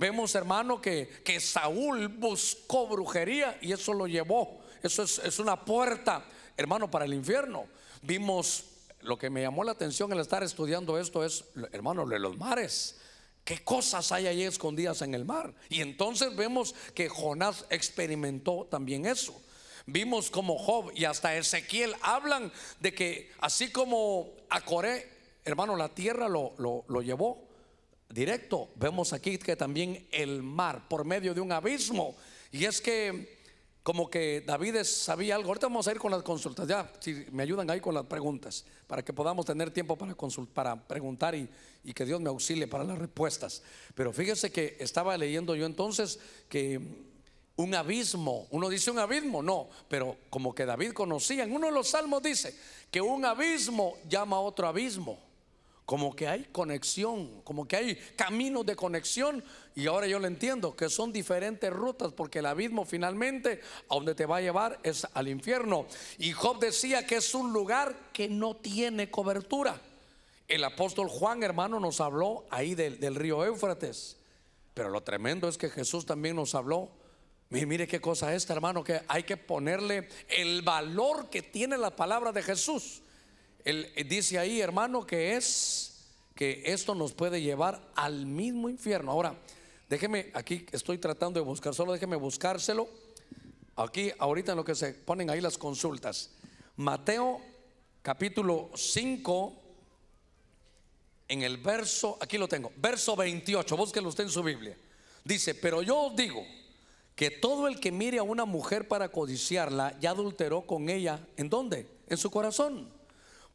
Vemos, hermano, que, Saúl buscó brujería y eso lo llevó. Eso es, una puerta, hermano, para el infierno. Vimos lo que me llamó la atención al estar estudiando esto es, hermano, de los mares. ¿Qué cosas hay ahí escondidas en el mar? Y entonces vemos que Jonás experimentó también eso. Vimos como Job y hasta Ezequiel hablan de que así como a Coré, hermano, la tierra lo, lo, lo llevó, directo. Vemos aquí que también el mar por medio de un abismo. Y es que como que David sabía algo. Ahorita vamos a ir con las consultas. Ya, si me ayudan ahí con las preguntas, para que podamos tener tiempo para, para preguntar y, y que Dios me auxilie para las respuestas. Pero fíjese que estaba leyendo yo entonces que un abismo. Uno dice un abismo, no, pero como que David conocía, en uno de los salmos dice que un abismo llama a otro abismo como que hay conexión, como que hay caminos de conexión. Y ahora yo lo entiendo, que son diferentes rutas, porque el abismo finalmente a donde te va a llevar es al infierno. Y Job decía que es un lugar que no tiene cobertura. El apóstol Juan, hermano, nos habló ahí del, río Éufrates. Pero lo tremendo es que Jesús también nos habló Mire, qué cosa esta, hermano, que hay que ponerle el valor que tiene la palabra de Jesús. Él eh, dice ahí, hermano, que es que esto nos puede llevar al mismo infierno. Ahora, déjeme, aquí estoy tratando de buscar, solo déjeme buscárselo. Aquí, ahorita en lo que se ponen ahí las consultas. Mateo capítulo 5, en el verso, aquí lo tengo, verso 28, búsquelo usted en su Biblia. Dice, pero yo digo que todo el que mire a una mujer para codiciarla, ya adulteró con ella, ¿en dónde? En su corazón.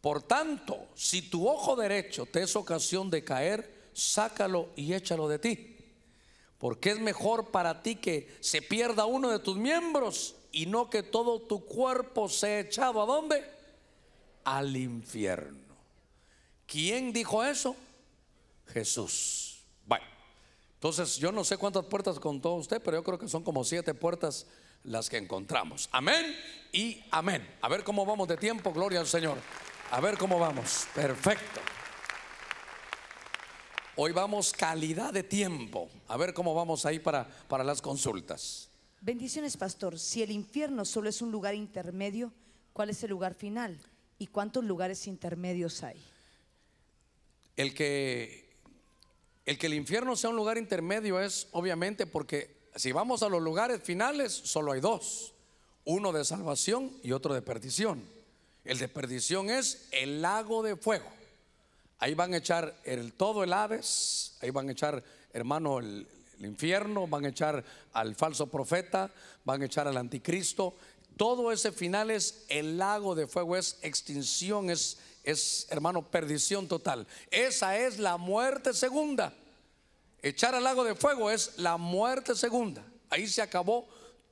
Por tanto, si tu ojo derecho te es ocasión de caer, sácalo y échalo de ti. Porque es mejor para ti que se pierda uno de tus miembros y no que todo tu cuerpo sea echado a dónde? Al infierno. ¿Quién dijo eso? Jesús. Bueno, entonces yo no sé cuántas puertas contó usted, pero yo creo que son como siete puertas las que encontramos. Amén y amén. A ver cómo vamos de tiempo, gloria al Señor. A ver cómo vamos. Perfecto. Hoy vamos calidad de tiempo. A ver cómo vamos ahí para, para las consultas. Bendiciones, pastor. Si el infierno solo es un lugar intermedio, ¿cuál es el lugar final? ¿Y cuántos lugares intermedios hay? El que, el que el infierno sea un lugar intermedio es obviamente porque si vamos a los lugares finales, solo hay dos. Uno de salvación y otro de perdición. El de perdición es el lago de fuego. Ahí van a echar el, todo el aves ahí van a echar, hermano, el, infierno, van a echar al falso profeta, van a echar al anticristo. Todo ese final es el lago de fuego, es extinción, es, es hermano, perdición total. Esa es la muerte segunda. Echar al lago de fuego es la muerte segunda. Ahí se acabó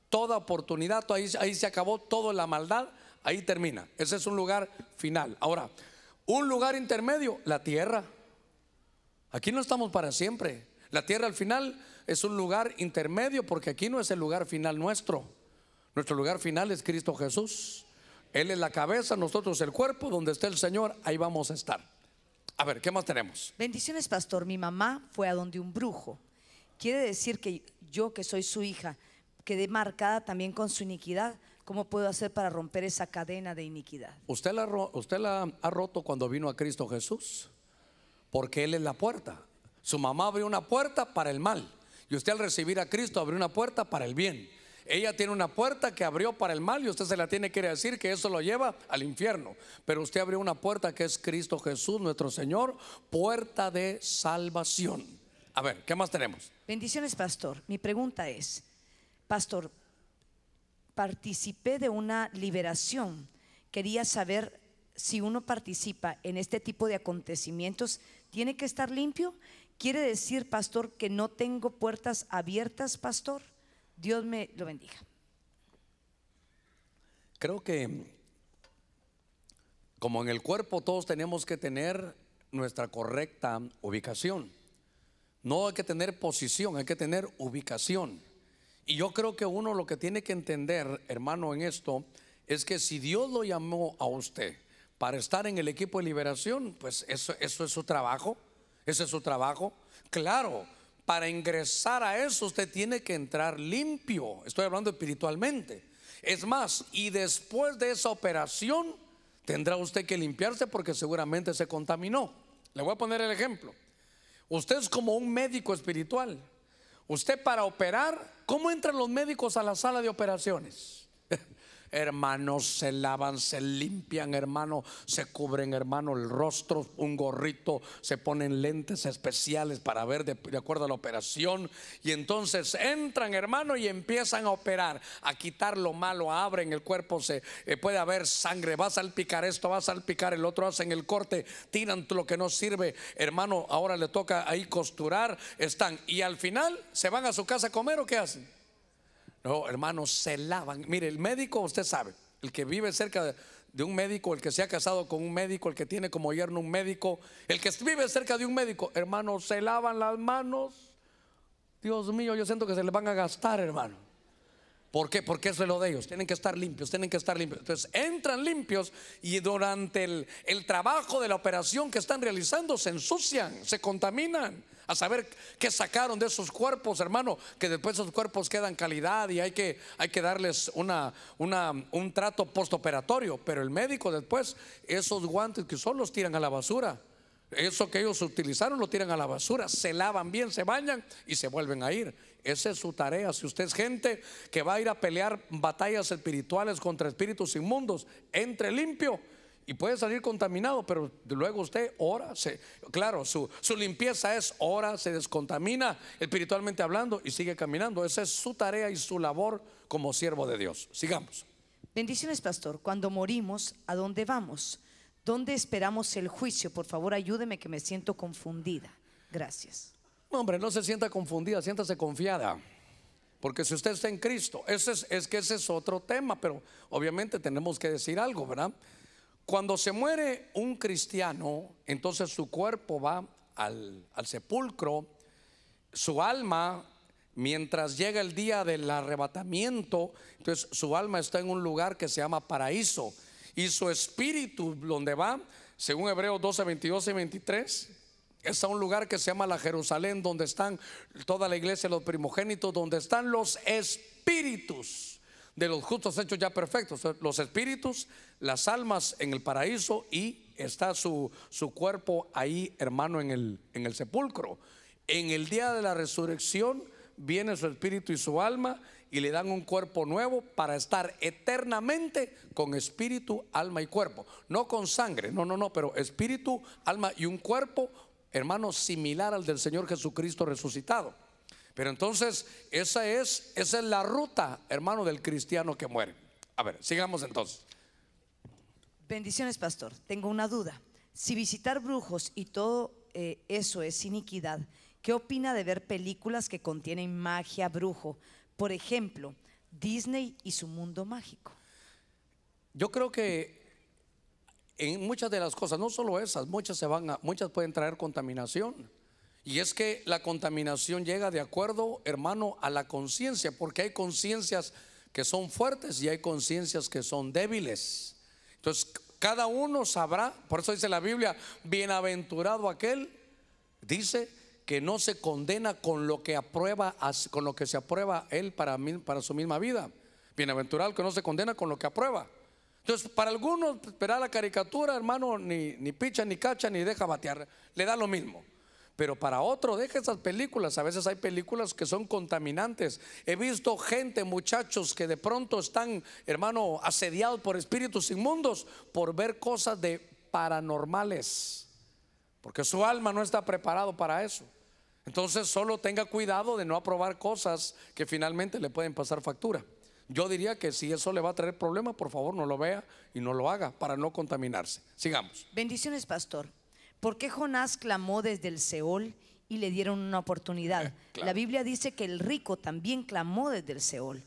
toda oportunidad, ahí, ahí se acabó toda la maldad, Ahí termina. Ese es un lugar final. Ahora, un lugar intermedio, la tierra. Aquí no estamos para siempre. La tierra al final es un lugar intermedio porque aquí no es el lugar final nuestro. Nuestro lugar final es Cristo Jesús. Él es la cabeza, nosotros el cuerpo, donde está el Señor, ahí vamos a estar. A ver, ¿qué más tenemos? Bendiciones, pastor. Mi mamá fue a donde un brujo. Quiere decir que yo, que soy su hija, quedé marcada también con su iniquidad ¿Cómo puedo hacer para romper esa cadena de iniquidad? ¿Usted la, usted la ha roto cuando vino a Cristo Jesús? Porque Él es la puerta. Su mamá abrió una puerta para el mal. Y usted al recibir a Cristo abrió una puerta para el bien. Ella tiene una puerta que abrió para el mal y usted se la tiene que decir que eso lo lleva al infierno. Pero usted abrió una puerta que es Cristo Jesús, nuestro Señor, puerta de salvación. A ver, ¿qué más tenemos? Bendiciones, pastor. Mi pregunta es, pastor, participé de una liberación. Quería saber si uno participa en este tipo de acontecimientos, ¿tiene que estar limpio? ¿Quiere decir, pastor, que no tengo puertas abiertas, pastor? Dios me lo bendiga. Creo que como en el cuerpo todos tenemos que tener nuestra correcta ubicación. No hay que tener posición, hay que tener ubicación. Y yo creo que uno lo que tiene que entender, hermano, en esto, es que si Dios lo llamó a usted para estar en el equipo de liberación, pues eso, eso es su trabajo, ese es su trabajo. Claro, para ingresar a eso usted tiene que entrar limpio, estoy hablando espiritualmente. Es más, y después de esa operación tendrá usted que limpiarse porque seguramente se contaminó. Le voy a poner el ejemplo. Usted es como un médico espiritual. Usted para operar, ¿cómo entran los médicos a la sala de operaciones? hermanos, se lavan, se limpian, hermano, se cubren, hermano, el rostro, un gorrito, se ponen lentes especiales para ver de, acuerdo a la operación. Y entonces entran, hermano, y empiezan a operar, a quitar lo malo, abren el cuerpo, se eh, puede haber sangre, va a salpicar esto, va a salpicar el otro, hacen el corte, tiran lo que no sirve, hermano, ahora le toca ahí costurar, están. Y al final se van a su casa a comer o qué hacen? No, hermanos, se lavan. Mire, el médico, usted sabe, el que vive cerca de, un médico, el que se ha casado con un médico, el que tiene como yerno un médico, el que vive cerca de un médico, hermanos, se lavan las manos. Dios mío, yo siento que se le van a gastar, hermano. ¿Por qué? Porque eso es lo de ellos. Tienen que estar limpios, tienen que estar limpios. Entonces entran limpios y durante el, trabajo de la operación que están realizando se ensucian, se contaminan. A saber qué sacaron de esos cuerpos, hermano, que después esos cuerpos quedan calidad y hay que, hay que darles un trato postoperatorio. Pero el médico después, esos guantes que son los tiran a la basura. Eso que ellos utilizaron lo tiran a la basura, se lavan bien, se bañan y se vuelven a ir. Esa es su tarea. Si usted es gente que va a ir a pelear batallas espirituales contra espíritus inmundos, entre limpio y puede salir contaminado, pero luego usted ora, se, claro, su, su, limpieza es ora, se descontamina espiritualmente hablando y sigue caminando. Esa es su tarea y su labor como siervo de Dios. Sigamos. Bendiciones, pastor. Cuando morimos, ¿a dónde vamos? ¿Dónde esperamos el juicio? Por favor, ayúdeme que me siento confundida. Gracias. Hombre, no se sienta confundida, siéntase confiada. Porque si usted está en Cristo, ese es, que ese es otro tema, pero obviamente tenemos que decir algo, ¿verdad? Cuando se muere un cristiano, entonces su cuerpo va al, al, sepulcro, su alma, mientras llega el día del arrebatamiento, entonces su alma está en un lugar que se llama paraíso. Y su espíritu, donde va, según Hebreos 12, 22 y 23, es a un lugar que se llama la Jerusalén, donde están toda la iglesia, los primogénitos, donde están los espíritus de los justos hechos ya perfectos, los espíritus, las almas en el paraíso y está su, cuerpo ahí, hermano, en el, en el sepulcro. En el día de la resurrección viene su espíritu y su alma y le dan un cuerpo nuevo para estar eternamente con espíritu, alma y cuerpo. No con sangre, no, no, no, pero espíritu, alma y un cuerpo hermano, similar al del Señor Jesucristo resucitado. Pero entonces, esa es, esa es la ruta, hermano, del cristiano que muere. A ver, sigamos entonces. Bendiciones, pastor. Tengo una duda. Si visitar brujos y todo eh, eso es iniquidad, ¿qué opina de ver películas que contienen magia, brujo? Por ejemplo, Disney y su mundo mágico. Yo creo que en muchas de las cosas, no solo esas, muchas, se van a, muchas pueden traer contaminación. Y es que la contaminación llega de acuerdo, hermano, a la conciencia, porque hay conciencias que son fuertes y hay conciencias que son débiles. Entonces, cada uno sabrá, por eso dice la Biblia, bienaventurado aquel, dice que no se condena con lo que aprueba, con lo que se aprueba él para, para su misma vida. Bienaventurado que no se condena con lo que aprueba. Entonces, para algunos, esperar pues, la caricatura, hermano, ni, picha, ni cacha, ni deja batear, le da lo mismo. Pero para otro, deja esas películas. A veces hay películas que son contaminantes. He visto gente, muchachos, que de pronto están, hermano, asediados por espíritus inmundos por ver cosas de paranormales. Porque su alma no está preparado para eso. Entonces, solo tenga cuidado de no aprobar cosas que finalmente le pueden pasar factura. Yo diría que si eso le va a traer problemas, por favor no lo vea y no lo haga para no contaminarse. Sigamos. Bendiciones, pastor. ¿Por qué Jonás clamó desde el Seol y le dieron una oportunidad? Eh, la Biblia dice que el rico también clamó desde el Seol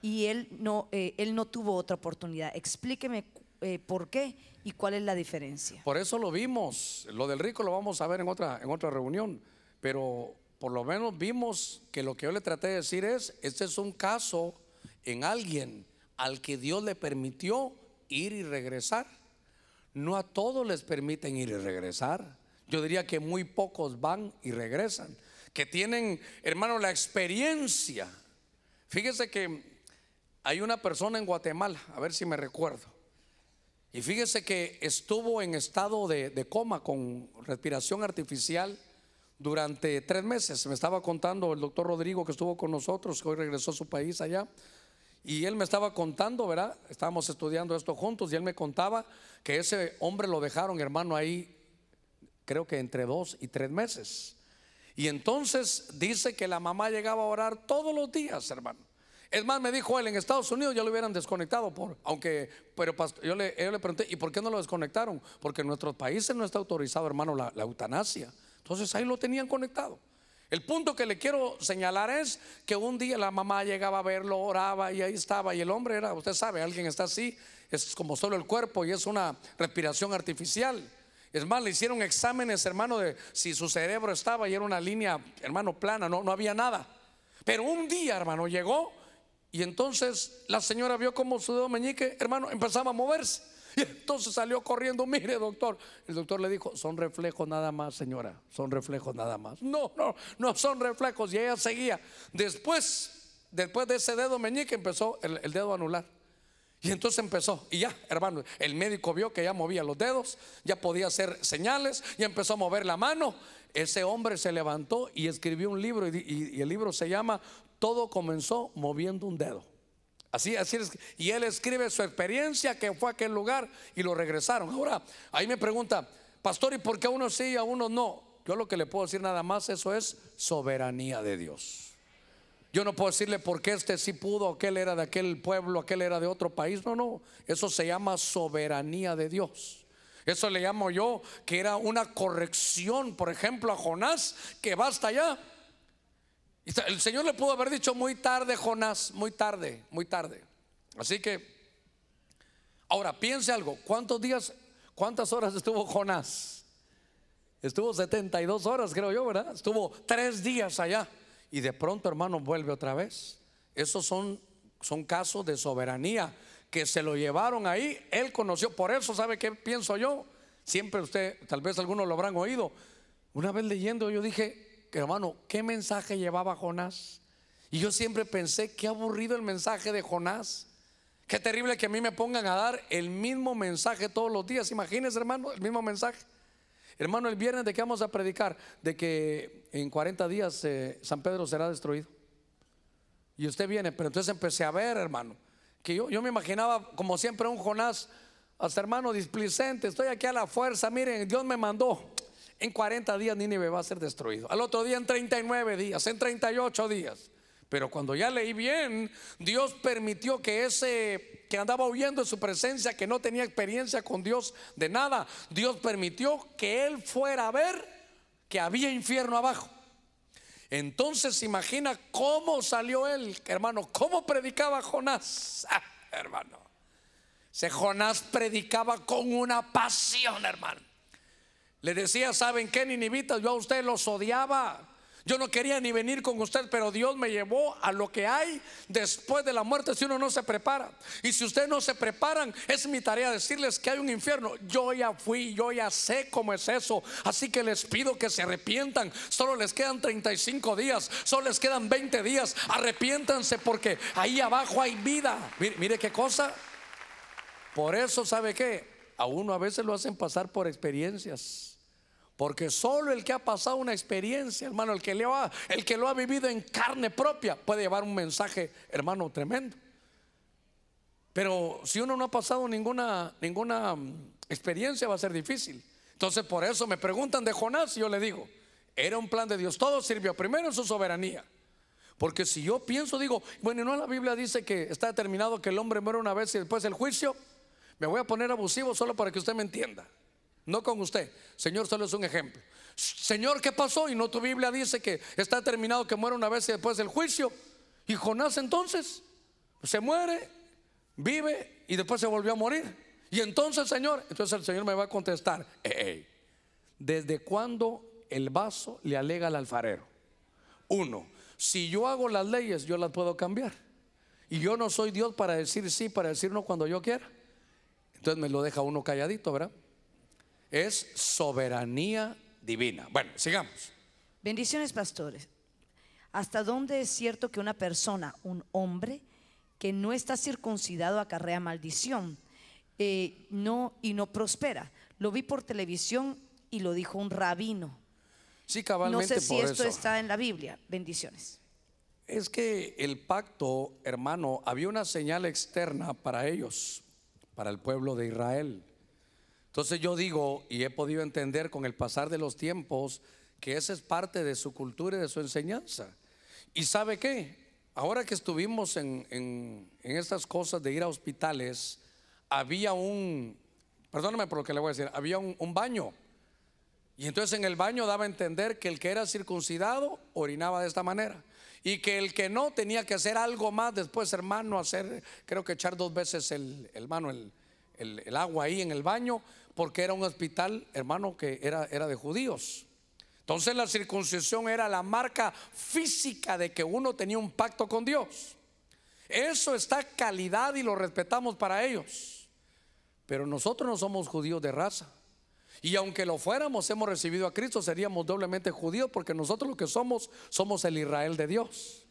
y él no, eh, él no tuvo otra oportunidad. Explíqueme eh, por qué y cuál es la diferencia. Por eso lo vimos. Lo del rico lo vamos a ver en otra, en otra reunión. Pero por lo menos vimos que lo que yo le traté de decir es, este es un caso en alguien al que Dios le permitió ir y regresar. No a todos les permiten ir y regresar. Yo diría que muy pocos van y regresan. Que tienen, hermano, la experiencia. Fíjese que hay una persona en Guatemala, a ver si me recuerdo. Y fíjese que estuvo en estado de, de, coma con respiración artificial durante tres meses. Me estaba contando el doctor Rodrigo que estuvo con nosotros, que hoy regresó a su país allá. Y él me estaba contando, ¿verdad? Estábamos estudiando esto juntos y él me contaba que ese hombre lo dejaron, hermano, ahí creo que entre dos y tres meses. Y entonces dice que la mamá llegaba a orar todos los días, hermano. Es más, me dijo él, en Estados Unidos ya lo hubieran desconectado, por, aunque, pero yo, le, pregunté, ¿y por qué no lo desconectaron? Porque en nuestros países no está autorizado, hermano, la eutanasia. Entonces ahí lo tenían conectado. El punto que le quiero señalar es que un día la mamá llegaba a verlo, oraba y ahí estaba. Y el hombre era, usted sabe, alguien está así, es como solo el cuerpo y es una respiración artificial. Es más, le hicieron exámenes, hermano, de si su cerebro estaba y era una línea, hermano, plana, no, no había nada. Pero un día, hermano, llegó y entonces la señora vio como su dedo meñique, hermano, empezaba a moverse. Y entonces salió corriendo, mire doctor. El doctor le dijo, son reflejos nada más, señora, son reflejos nada más. No, no, no son reflejos. Y ella seguía. Después, después de ese dedo meñique empezó el, dedo anular. Y entonces empezó, y ya, hermano, el médico vio que ya movía los dedos, ya podía hacer señales, y empezó a mover la mano. Ese hombre se levantó y escribió un libro, y el libro se llama Todo comenzó moviendo un dedo. Así, es. Y él escribe su experiencia que fue a aquel lugar y lo regresaron. Ahora, ahí me pregunta, pastor, ¿y por qué a uno sí y a uno no? Yo lo que le puedo decir nada más, eso es soberanía de Dios. Yo no puedo decirle por qué este sí pudo, aquel era de aquel pueblo, aquel era de otro país. No, no. Eso se llama soberanía de Dios. Eso le llamo yo que era una corrección, por ejemplo, a Jonás, que basta ya el Señor le pudo haber dicho muy tarde, Jonás, muy tarde, muy tarde. Así que, ahora piense algo, ¿cuántos días, cuántas horas estuvo Jonás? Estuvo 72 horas, creo yo, ¿verdad? Estuvo tres días allá y de pronto, hermano, vuelve otra vez. Esos son, son casos de soberanía que se lo llevaron ahí, él conoció, por eso sabe qué pienso yo. Siempre usted, tal vez algunos lo habrán oído. Una vez leyendo yo dije, hermano, ¿qué mensaje llevaba Jonás? Y yo siempre pensé, qué aburrido el mensaje de Jonás. Qué terrible que a mí me pongan a dar el mismo mensaje todos los días. Imagínense, hermano, el mismo mensaje. Hermano, el viernes de que vamos a predicar, de que en 40 días eh, San Pedro será destruido. Y usted viene, pero entonces empecé a ver, hermano, que yo, yo me imaginaba, como siempre, un Jonás, hasta hermano displicente, estoy aquí a la fuerza, miren, Dios me mandó. En 40 días Nínive va a ser destruido. Al otro día en 39 días, en 38 días. Pero cuando ya leí bien, Dios permitió que ese que andaba huyendo de su presencia, que no tenía experiencia con Dios de nada, Dios permitió que él fuera a ver que había infierno abajo. Entonces imagina cómo salió él, hermano, cómo predicaba Jonás, ah, hermano. se Jonás predicaba con una pasión, hermano. Le decía, ¿saben qué, ninivitas? Yo a ustedes los odiaba. Yo no quería ni venir con usted, pero Dios me llevó a lo que hay después de la muerte si uno no se prepara. Y si ustedes no se preparan, es mi tarea decirles que hay un infierno. Yo ya fui, yo ya sé cómo es eso. Así que les pido que se arrepientan. Solo les quedan 35 días, solo les quedan 20 días. Arrepiéntanse porque ahí abajo hay vida. Mire, mire qué cosa. Por eso, ¿sabe qué? a uno a veces lo hacen pasar por experiencias. Porque solo el que ha pasado una experiencia, hermano, el que, le va el que lo ha vivido en carne propia, puede llevar un mensaje, hermano, tremendo. Pero si uno no ha pasado ninguna, ninguna mm, experiencia, va a ser difícil. Entonces, por eso me preguntan de Jonás y yo le digo, era un plan de Dios, todo sirvió primero en su soberanía. Porque si yo pienso, digo, bueno, ¿no la Biblia dice que está determinado que el hombre muere una vez y después el juicio? Me voy a poner abusivo solo para que usted me entienda. No con usted. Señor, solo es un ejemplo. Señor, ¿qué pasó? Y no tu Biblia dice que está terminado que muere una vez y después del juicio. Y Jonás entonces se muere, vive y después se volvió a morir. Y entonces, Señor, entonces el Señor me va a contestar, eh, eh, ¿desde cuándo el vaso le alega al alfarero? Uno, si yo hago las leyes, yo las puedo cambiar. Y yo no soy Dios para decir sí, para decir no cuando yo quiera. Entonces me lo deja uno calladito, ¿verdad? Es soberanía divina. Bueno, sigamos. Bendiciones, pastores. ¿Hasta dónde es cierto que una persona, un hombre, que no está circuncidado acarrea maldición eh, no, y no prospera? Lo vi por televisión y lo dijo un rabino. Sí, cabalmente. No sé si esto está en la Biblia. Bendiciones. Es que el pacto, hermano, había una señal externa para ellos para el pueblo de Israel. Entonces yo digo, y he podido entender con el pasar de los tiempos, que esa es parte de su cultura y de su enseñanza. ¿Y sabe qué? Ahora que estuvimos en, en, estas cosas de ir a hospitales, había un, perdóname por lo que le voy a decir, había un baño. Y entonces en el baño daba a entender que el que era circuncidado orinaba de esta manera. Y que el que no tenía que hacer algo más después, hermano, hacer, creo que echar dos veces el, hermano, el, el, agua ahí en el baño, porque era un hospital, hermano, que era, era de judíos. Entonces la circuncisión era la marca física de que uno tenía un pacto con Dios. Eso está calidad y lo respetamos para ellos. Pero nosotros no somos judíos de raza. Y aunque lo fuéramos, hemos recibido a Cristo, seríamos doblemente judíos porque nosotros lo que somos, somos el Israel de Dios.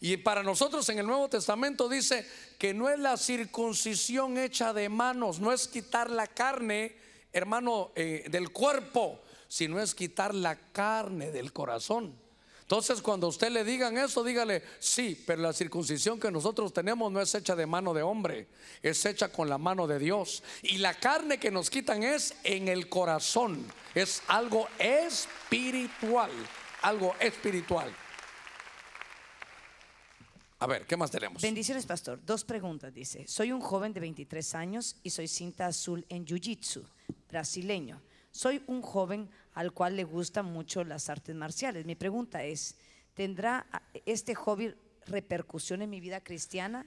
Y para nosotros en el Nuevo Testamento dice que no es la circuncisión hecha de manos, no es quitar la carne, hermano, eh, del cuerpo, sino es quitar la carne del corazón. Entonces, cuando usted le digan eso, dígale, sí, pero la circuncisión que nosotros tenemos no es hecha de mano de hombre, es hecha con la mano de Dios. Y la carne que nos quitan es en el corazón, es algo espiritual, algo espiritual. A ver, ¿qué más tenemos? Bendiciones, pastor. Dos preguntas, dice. Soy un joven de 23 años y soy cinta azul en Jiu-Jitsu, brasileño. Soy un joven al cual le gustan mucho las artes marciales. Mi pregunta es, ¿tendrá este hobby repercusión en mi vida cristiana?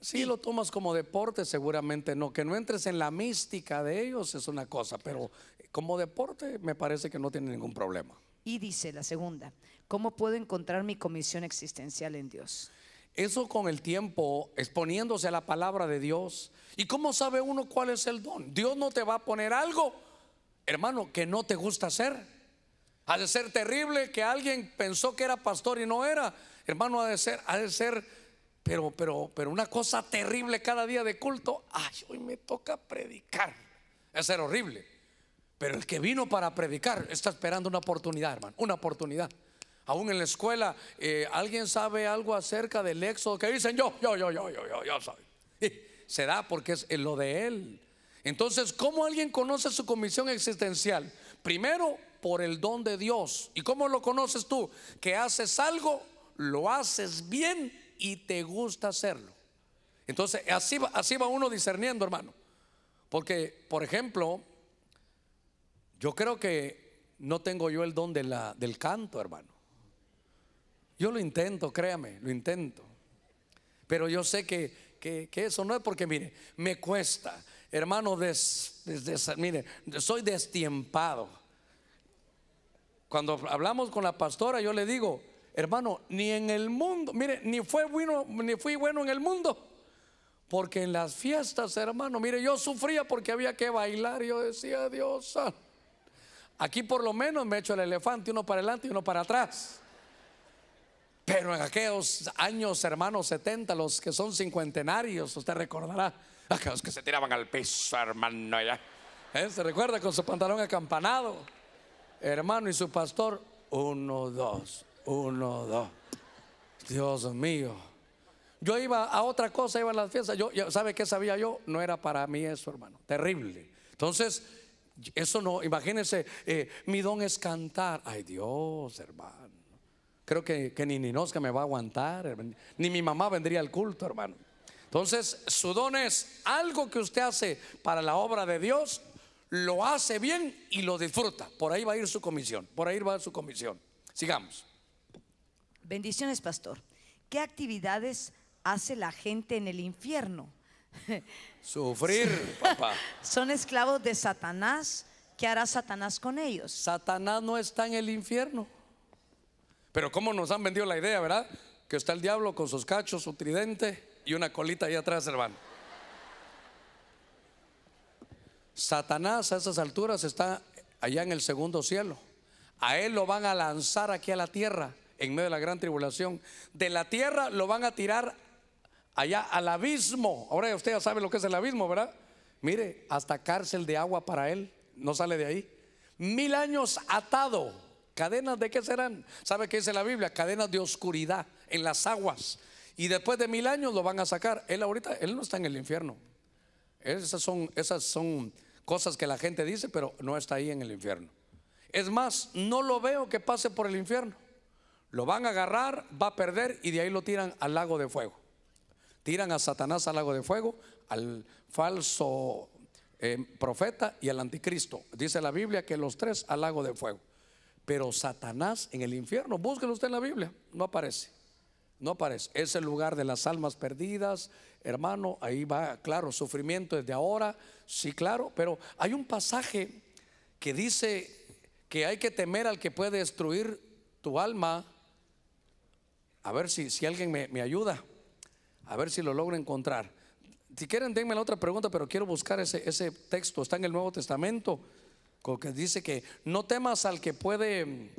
Si lo tomas como deporte, seguramente no. Que no entres en la mística de ellos es una cosa, pero como deporte me parece que no tiene ningún problema. Y dice la segunda, ¿cómo puedo encontrar mi comisión existencial en Dios? Eso con el tiempo, exponiéndose a la palabra de Dios. ¿Y cómo sabe uno cuál es el don? Dios no te va a poner algo hermano, que no te gusta hacer. Ha de ser terrible que alguien pensó que era pastor y no era. Hermano, ha de ser, ha de ser, pero, pero, pero una cosa terrible cada día de culto. Ay, hoy me toca predicar. Es ser horrible. Pero el que vino para predicar está esperando una oportunidad, hermano, una oportunidad. Aún en la escuela, eh, alguien sabe algo acerca del éxodo que dicen yo, yo, yo, yo, yo, yo, yo soy. se da porque es lo de él. Entonces, ¿cómo alguien conoce su comisión existencial? Primero, por el don de Dios. ¿Y cómo lo conoces tú? Que haces algo, lo haces bien y te gusta hacerlo. Entonces, así va, así va uno discerniendo, hermano. Porque, por ejemplo, yo creo que no tengo yo el don del canto, hermano. Yo lo intento, créame, lo intento. Pero yo sé que, que, que eso no es porque, mire, me cuesta, Hermano, des, mire, soy destiempado. Cuando hablamos con la pastora, yo le digo, hermano, ni en el mundo, mire, ni fue bueno, ni fui bueno en el mundo. Porque en las fiestas, hermano, mire, yo sufría porque había que bailar. Yo decía, Dios, aquí por lo menos me echo el elefante, uno para adelante y uno para atrás. Pero en aquellos años, hermanos, 70, los que son cincuentenarios, usted recordará, los que se tiraban al piso, hermano. ¿Eh? ¿Se recuerda con su pantalón acampanado? Hermano y su pastor, uno, dos, uno, dos. Dios mío. Yo iba a otra cosa, iba a las fiestas. Yo, ¿Sabe qué sabía yo? No era para mí eso, hermano. Terrible. Entonces, eso no, imagínense, eh, mi don es cantar. Ay Dios, hermano. Creo que, que ni Ninosca me va a aguantar, ni mi mamá vendría al culto, hermano. Entonces, su don es algo que usted hace para la obra de Dios, lo hace bien y lo disfruta. Por ahí va a ir su comisión, por ahí va su comisión. Sigamos. Bendiciones, pastor. ¿Qué actividades hace la gente en el infierno? Sufrir, papá. Son esclavos de Satanás. ¿Qué hará Satanás con ellos? Satanás no está en el infierno. Pero cómo nos han vendido la idea, ¿verdad? Que está el diablo con sus cachos, su tridente y una colita ahí atrás, hermano. Satanás a esas alturas está allá en el segundo cielo. A él lo van a lanzar aquí a la tierra en medio de la gran tribulación. De la tierra lo van a tirar allá al abismo. Ahora usted ya sabe lo que es el abismo, ¿verdad? Mire, hasta cárcel de agua para él. No sale de ahí. Mil años atado. ¿Cadenas de qué serán? ¿Sabe qué dice la Biblia? Cadenas de oscuridad en las aguas y después de mil años lo van a sacar. Él ahorita, él no está en el infierno. Esas son, esas son cosas que la gente dice, pero no está ahí en el infierno. Es más, no lo veo que pase por el infierno. Lo van a agarrar, va a perder y de ahí lo tiran al lago de fuego. Tiran a Satanás al lago de fuego, al falso eh, profeta y al anticristo. Dice la Biblia que los tres al lago de fuego. Pero Satanás en el infierno, búsquelo usted en la Biblia, no aparece. No aparece. Es el lugar de las almas perdidas. Hermano, ahí va, claro, sufrimiento desde ahora. Sí, claro. Pero hay un pasaje que dice que hay que temer al que puede destruir tu alma. A ver si, si alguien me, ayuda. A ver si lo logro encontrar. Si quieren, denme la otra pregunta, pero quiero buscar ese, ese texto. Está en el Nuevo Testamento, que dice que no temas al que puede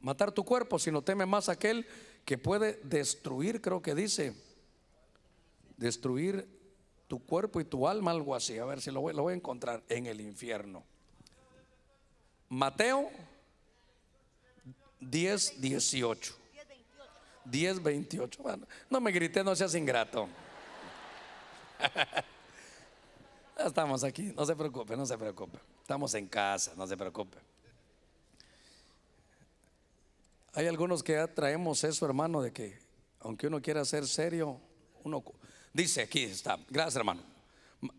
matar tu cuerpo, sino teme más a aquel que puede destruir, creo que dice, destruir tu cuerpo y tu alma, algo así. A ver si lo voy, a encontrar en el infierno. Mateo 10, 18. 10, 28. no me grité, no seas ingrato. Estamos aquí, no se preocupe, no se preocupe. Estamos en casa, no se preocupe. Hay algunos que traemos eso, hermano, de que aunque uno quiera ser serio, uno dice aquí está. Gracias, hermano.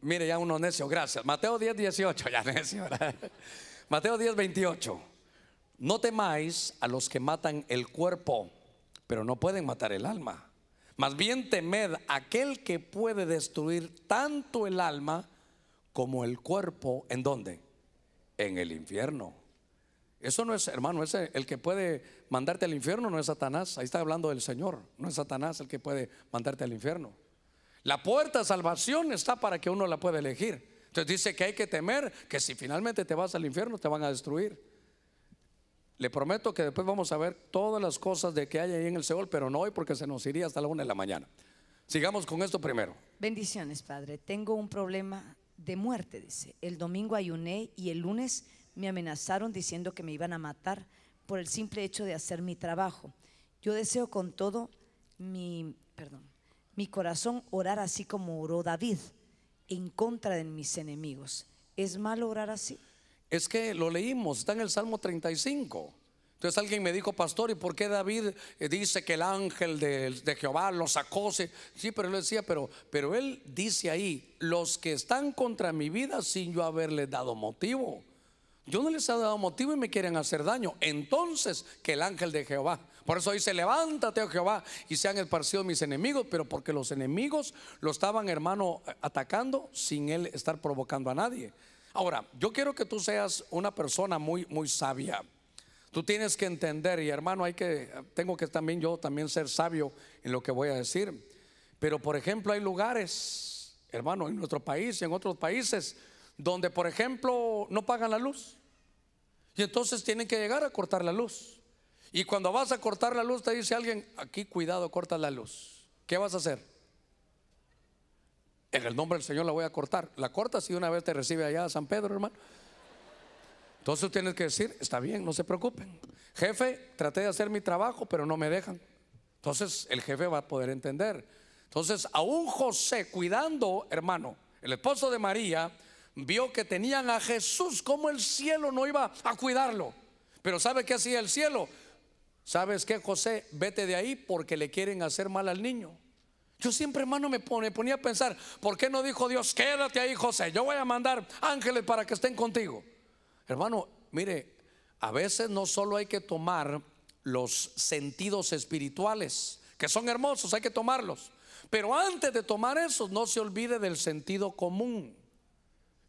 Mire, ya uno necio, gracias. Mateo 10, 18, ya necio. ¿verdad? Mateo 10, 28. No temáis a los que matan el cuerpo, pero no pueden matar el alma. Más bien temed aquel que puede destruir tanto el alma como el cuerpo. ¿En dónde? En el infierno. Eso no es, hermano, ese, el que puede mandarte al infierno no es Satanás. Ahí está hablando del Señor. No es Satanás el que puede mandarte al infierno. La puerta a salvación está para que uno la pueda elegir. Entonces dice que hay que temer que si finalmente te vas al infierno te van a destruir. Le prometo que después vamos a ver todas las cosas de que hay ahí en el Seol, pero no hoy porque se nos iría hasta la una de la mañana. Sigamos con esto primero. Bendiciones, Padre. Tengo un problema de muerte, dice. El domingo ayuné y el lunes me amenazaron diciendo que me iban a matar por el simple hecho de hacer mi trabajo. Yo deseo con todo mi, perdón, mi corazón orar así como oró David, en contra de mis enemigos. ¿Es malo orar así? Es que lo leímos, está en el Salmo 35. Entonces alguien me dijo, pastor, ¿y por qué David eh, dice que el ángel de, Jehová lo sacó? Sí, pero él decía, pero, pero él dice ahí, los que están contra mi vida sin yo haberles dado motivo. Yo no les he dado motivo y me quieren hacer daño. Entonces, que el ángel de Jehová. Por eso dice, levántate, oh Jehová, y sean esparcidos mis enemigos. Pero porque los enemigos lo estaban, hermano, atacando sin él estar provocando a nadie. Ahora, yo quiero que tú seas una persona muy, muy sabia. Tú tienes que entender, y hermano, hay que, tengo que también yo también ser sabio en lo que voy a decir. Pero, por ejemplo, hay lugares, hermano, en nuestro país y en otros países donde, por ejemplo, no pagan la luz. Y entonces tienen que llegar a cortar la luz. Y cuando vas a cortar la luz, te dice alguien, aquí cuidado, corta la luz. ¿Qué vas a hacer? En el nombre del Señor la voy a cortar. La corta si una vez te recibe allá a San Pedro, hermano. Entonces tienes que decir, está bien, no se preocupen. Jefe, traté de hacer mi trabajo, pero no me dejan. Entonces el jefe va a poder entender. Entonces, un José cuidando, hermano, el esposo de María, vio que tenían a Jesús, como el cielo no iba a cuidarlo. Pero ¿sabe qué hacía el cielo? ¿Sabes qué, José? Vete de ahí porque le quieren hacer mal al niño. Yo siempre, hermano, me, ponía a pensar, ¿por qué no dijo Dios, quédate ahí, José? Yo voy a mandar ángeles para que estén contigo. Hermano, mire, a veces no solo hay que tomar los sentidos espirituales, que son hermosos, hay que tomarlos. Pero antes de tomar esos, no se olvide del sentido común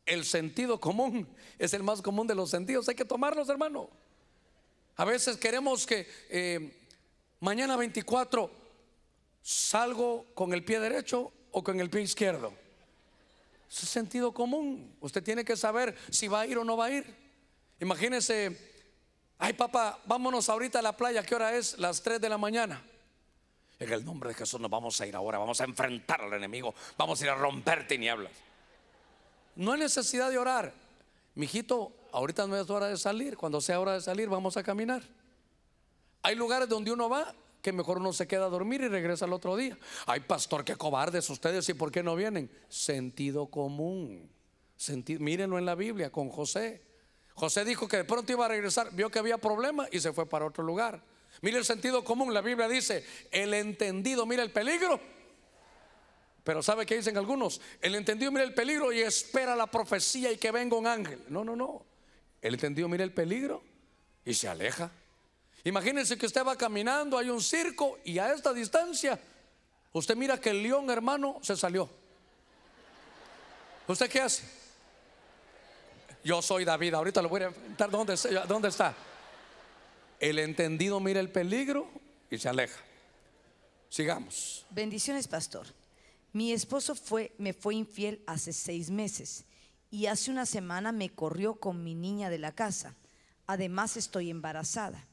el sentido común es el más común de los sentidos. Hay que tomarlos, hermano. A veces queremos que eh, mañana 24 salgo con el pie derecho o con el pie izquierdo. su sentido común. Usted tiene que saber si va a ir o no va a ir. Imagínese, ay papá, vámonos ahorita a la playa. ¿Qué hora es? Las 3 de la mañana. En el nombre de Jesús nos vamos a ir ahora. Vamos a enfrentar al enemigo. Vamos a ir a romper tinieblas. No hay necesidad de orar. Mijito, ahorita no es hora de salir. Cuando sea hora de salir, vamos a caminar. Hay lugares donde uno va que mejor uno se queda a dormir y regresa al otro día. hay pastor, que cobardes ustedes y por qué no vienen. Sentido común. Sentido, mírenlo en la Biblia con José. José dijo que de pronto iba a regresar, vio que había problema y se fue para otro lugar. Mire el sentido común, la Biblia dice, el entendido mira el peligro pero ¿sabe que dicen algunos? El entendido mira el peligro y espera la profecía y que venga un ángel. No, no, no. El entendido mira el peligro y se aleja. Imagínense que usted va caminando, hay un circo y a esta distancia usted mira que el león hermano se salió. ¿Usted qué hace? Yo soy David, ahorita lo voy a enfrentar. ¿Dónde, dónde está? El entendido mira el peligro y se aleja. Sigamos. Bendiciones, pastor. Mi esposo fue, me fue infiel hace seis meses y hace una semana me corrió con mi niña de la casa. Además estoy embarazada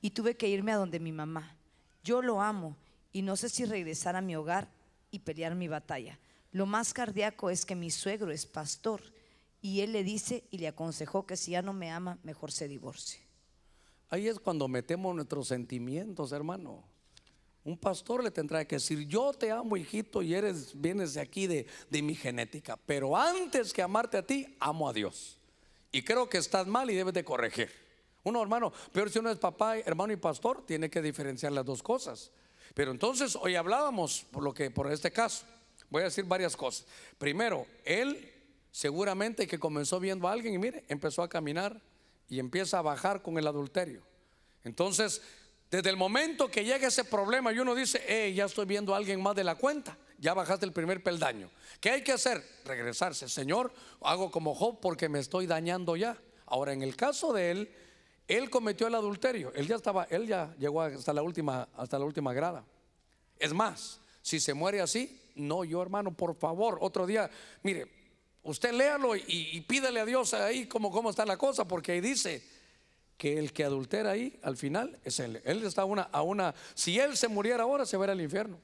y tuve que irme a donde mi mamá. Yo lo amo y no sé si regresar a mi hogar y pelear mi batalla. Lo más cardíaco es que mi suegro es pastor y él le dice y le aconsejó que si ya no me ama, mejor se divorcie. Ahí es cuando metemos nuestros sentimientos, hermano. Un pastor le tendrá que decir, yo te amo hijito y eres, vienes de aquí de, mi genética, pero antes que amarte a ti, amo a Dios. Y creo que estás mal y debes de corregir. Uno hermano, pero si uno es papá, hermano y pastor, tiene que diferenciar las dos cosas. Pero entonces hoy hablábamos por lo que por este caso. Voy a decir varias cosas. Primero, él seguramente que comenzó viendo a alguien y mire, empezó a caminar y empieza a bajar con el adulterio. Entonces, desde el momento que llega ese problema y uno dice, eh, ya estoy viendo a alguien más de la cuenta, ya bajaste el primer peldaño. ¿Qué hay que hacer? Regresarse. Señor, hago como Job porque me estoy dañando ya. Ahora, en el caso de él, él cometió el adulterio. Él ya estaba, él ya llegó hasta la última, hasta la última grada. Es más, si se muere así, no, yo hermano, por favor, otro día, mire, usted léalo y, y pídale a Dios ahí cómo, cómo está la cosa, porque ahí dice, que el que adultera ahí, al final, es él. Él está una, a una, si él se muriera ahora, se verá al infierno.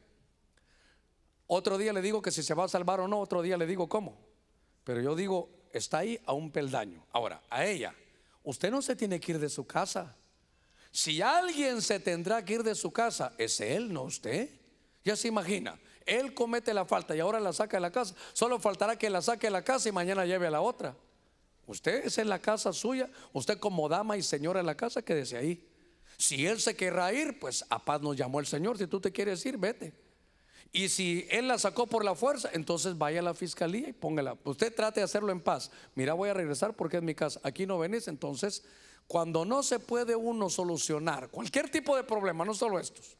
Otro día le digo que si se va a salvar o no, otro día le digo cómo. Pero yo digo, está ahí a un peldaño. Ahora, a ella, usted no se tiene que ir de su casa. Si alguien se tendrá que ir de su casa, es él, no usted. Ya se imagina, él comete la falta y ahora la saca de la casa. Solo faltará que la saque de la casa y mañana lleve a la otra. Usted es en la casa suya, usted como dama y señora en la casa, quédese ahí. Si él se querrá ir, pues a paz nos llamó el Señor. Si tú te quieres ir, vete. Y si él la sacó por la fuerza, entonces vaya a la fiscalía y póngala. Usted trate de hacerlo en paz. Mira, voy a regresar porque es mi casa. Aquí no venís. Entonces, cuando no se puede uno solucionar cualquier tipo de problema, no solo estos.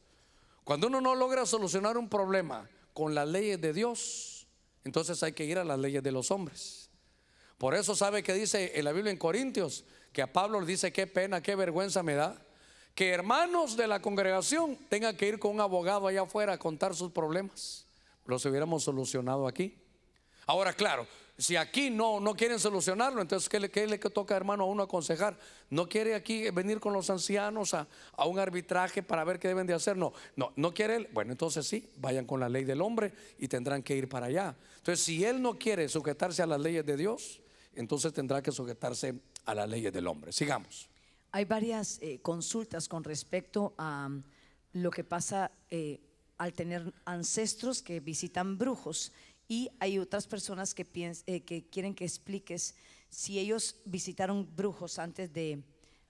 Cuando uno no logra solucionar un problema con las leyes de Dios, entonces hay que ir a las leyes de los hombres. Por eso sabe que dice en la Biblia en Corintios, que a Pablo le dice, qué pena, qué vergüenza me da, que hermanos de la congregación tengan que ir con un abogado allá afuera a contar sus problemas. Los hubiéramos solucionado aquí. Ahora, claro, si aquí no, no quieren solucionarlo, entonces ¿qué le, le toca, hermano, a uno aconsejar? No quiere aquí venir con los ancianos a, a, un arbitraje para ver qué deben de hacer. No, no, no quiere él. Bueno, entonces sí, vayan con la ley del hombre y tendrán que ir para allá. Entonces, si él no quiere sujetarse a las leyes de Dios, entonces tendrá que sujetarse a las leyes del hombre. Sigamos. Hay varias eh, consultas con respecto a um, lo que pasa eh, al tener ancestros que visitan brujos y hay otras personas que, eh, que quieren que expliques si ellos visitaron brujos antes de,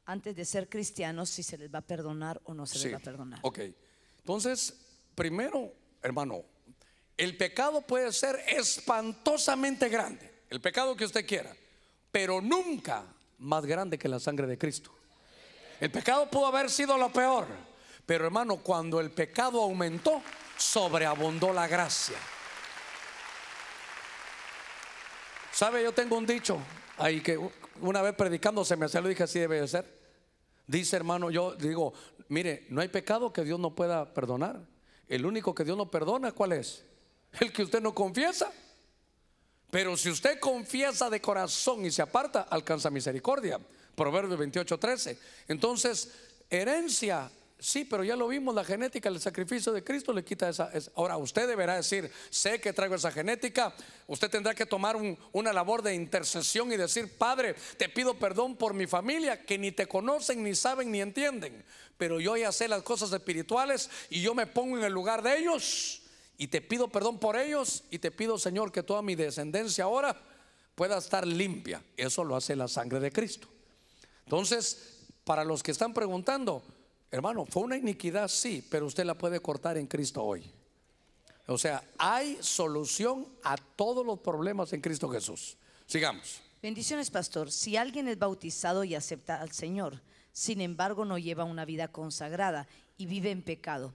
antes de ser cristianos, si se les va a perdonar o no se les va a perdonar. Ok, entonces, primero, hermano, el pecado puede ser espantosamente grande el pecado que usted quiera, pero nunca más grande que la sangre de Cristo. El pecado pudo haber sido lo peor, pero hermano, cuando el pecado aumentó, sobreabundó la gracia. ¿Sabe? Yo tengo un dicho ahí que una vez predicando se me hacía, lo dije así debe de ser. Dice hermano, yo digo, mire, no hay pecado que Dios no pueda perdonar. El único que Dios no perdona, ¿cuál es? El que usted no confiesa. Pero si usted confiesa de corazón y se aparta, alcanza misericordia. Proverbio 28, 13. Entonces, herencia, sí, pero ya lo vimos, la genética, el sacrificio de Cristo le quita esa, Ahora, usted deberá decir, sé que traigo esa genética. Usted tendrá que tomar una labor de intercesión y decir, Padre, te pido perdón por mi familia, que ni te conocen, ni saben, ni entienden. Pero yo ya sé las cosas espirituales y yo me pongo en el lugar de ellos y te pido perdón por ellos y te pido, Señor, que toda mi descendencia ahora pueda estar limpia. Eso lo hace la sangre de Cristo. Entonces, para los que están preguntando, hermano, fue una iniquidad, sí, pero usted la puede cortar en Cristo hoy. O sea, hay solución a todos los problemas en Cristo Jesús. Sigamos. Bendiciones, pastor. Si alguien es bautizado y acepta al Señor, sin embargo no lleva una vida consagrada y vive en pecado,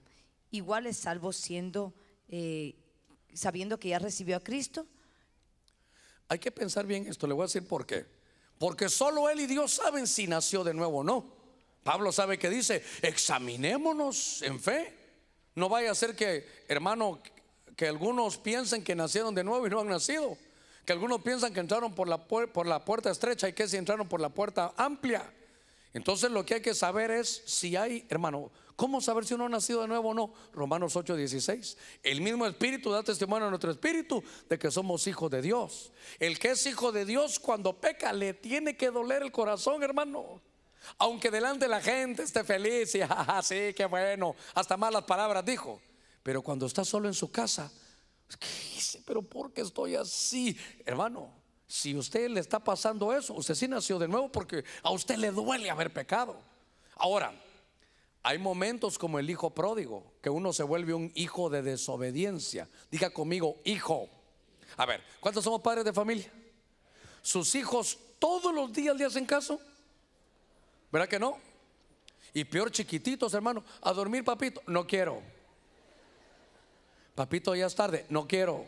igual es salvo siendo eh, sabiendo que ya recibió a Cristo? Hay que pensar bien esto, le voy a decir por qué. Porque solo Él y Dios saben si nació de nuevo o no. Pablo sabe que dice, examinémonos en fe. No vaya a ser que, hermano, que algunos piensen que nacieron de nuevo y no han nacido. Que algunos piensan que entraron por la, por la puerta estrecha y que si entraron por la puerta amplia. Entonces lo que hay que saber es si hay, hermano, ¿cómo saber si uno ha nacido de nuevo o no? Romanos 8 16 El mismo Espíritu da testimonio a nuestro Espíritu de que somos hijos de Dios. El que es hijo de Dios cuando peca le tiene que doler el corazón, hermano. Aunque delante de la gente esté feliz y así, que bueno, hasta malas palabras dijo. Pero cuando está solo en su casa, ¿qué dice? ¿Pero por qué estoy así, hermano? Si usted le está pasando eso, usted sí nació de nuevo porque a usted le duele haber pecado. Ahora, hay momentos como el hijo pródigo, que uno se vuelve un hijo de desobediencia. Diga conmigo, hijo. A ver, ¿cuántos somos padres de familia? ¿Sus hijos todos los días le hacen caso? ¿Verdad que no? Y peor chiquititos, hermano, a dormir papito, no quiero. Papito, ya es tarde, no quiero.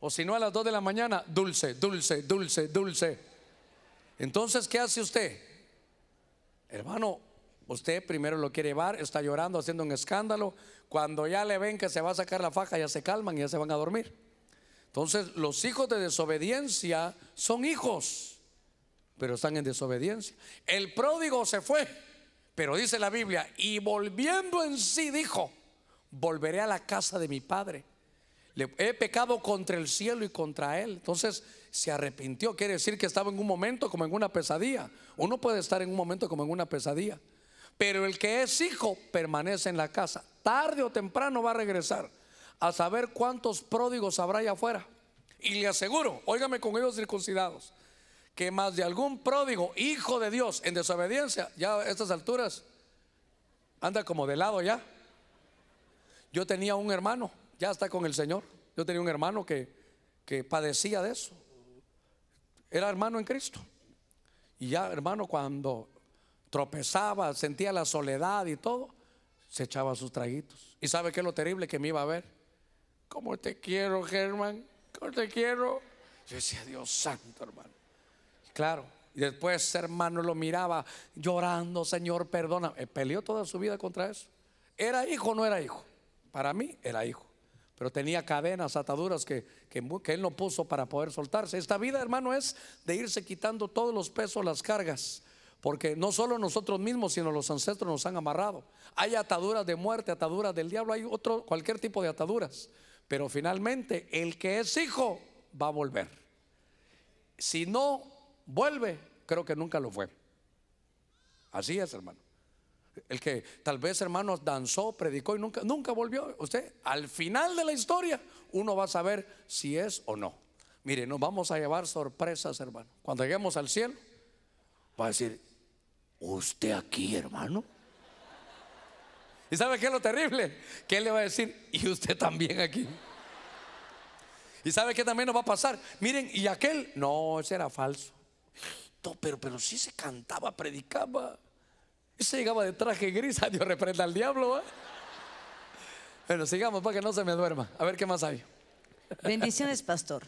O si no, a las 2 de la mañana, dulce, dulce, dulce, dulce. Entonces, ¿qué hace usted? Hermano, usted primero lo quiere llevar, está llorando, haciendo un escándalo. Cuando ya le ven que se va a sacar la faja, ya se calman y ya se van a dormir. Entonces, los hijos de desobediencia son hijos, pero están en desobediencia. El pródigo se fue, pero dice la Biblia, y volviendo en sí dijo, volveré a la casa de mi padre he pecado contra el cielo y contra él. Entonces se arrepintió. Quiere decir que estaba en un momento como en una pesadilla. Uno puede estar en un momento como en una pesadilla. Pero el que es hijo permanece en la casa. Tarde o temprano va a regresar a saber cuántos pródigos habrá allá afuera. Y le aseguro, óigame con ellos circuncidados, que más de algún pródigo, hijo de Dios, en desobediencia, ya a estas alturas, anda como de lado ya. Yo tenía un hermano ya está con el Señor. Yo tenía un hermano que, padecía de eso. Era hermano en Cristo. Y ya, hermano, cuando tropezaba, sentía la soledad y todo, se echaba sus traguitos. ¿Y sabe qué es lo terrible que me iba a ver? ¿Cómo te quiero, Germán? ¿Cómo te quiero? Yo decía, Dios santo, hermano. claro, y después, hermano, lo miraba llorando, Señor, perdona. Eh, peleó toda su vida contra eso. ¿Era hijo o no era hijo? Para mí, era hijo pero tenía cadenas, ataduras que, él no puso para poder soltarse. Esta vida, hermano, es de irse quitando todos los pesos, las cargas, porque no solo nosotros mismos, sino los ancestros nos han amarrado. Hay ataduras de muerte, ataduras del diablo, hay otro, cualquier tipo de ataduras, pero finalmente el que es hijo va a volver. Si no vuelve, creo que nunca lo fue. Así es, hermano. El que tal vez, hermanos, danzó, predicó y nunca, nunca volvió. Usted, al final de la historia, uno va a saber si es o no. Mire, nos vamos a llevar sorpresas, hermano. Cuando lleguemos al cielo, va a decir, usted aquí, hermano. ¿Y sabe qué es lo terrible? Que él le va a decir, y usted también aquí. ¿Y sabe qué también nos va a pasar? Miren, y aquel, no, ese era falso. No, pero, pero sí se cantaba, predicaba. Se llegaba de traje gris, a Dios reprenda al diablo. ¿eh? Bueno, sigamos para que no se me duerma. A ver qué más hay. Bendiciones, pastor.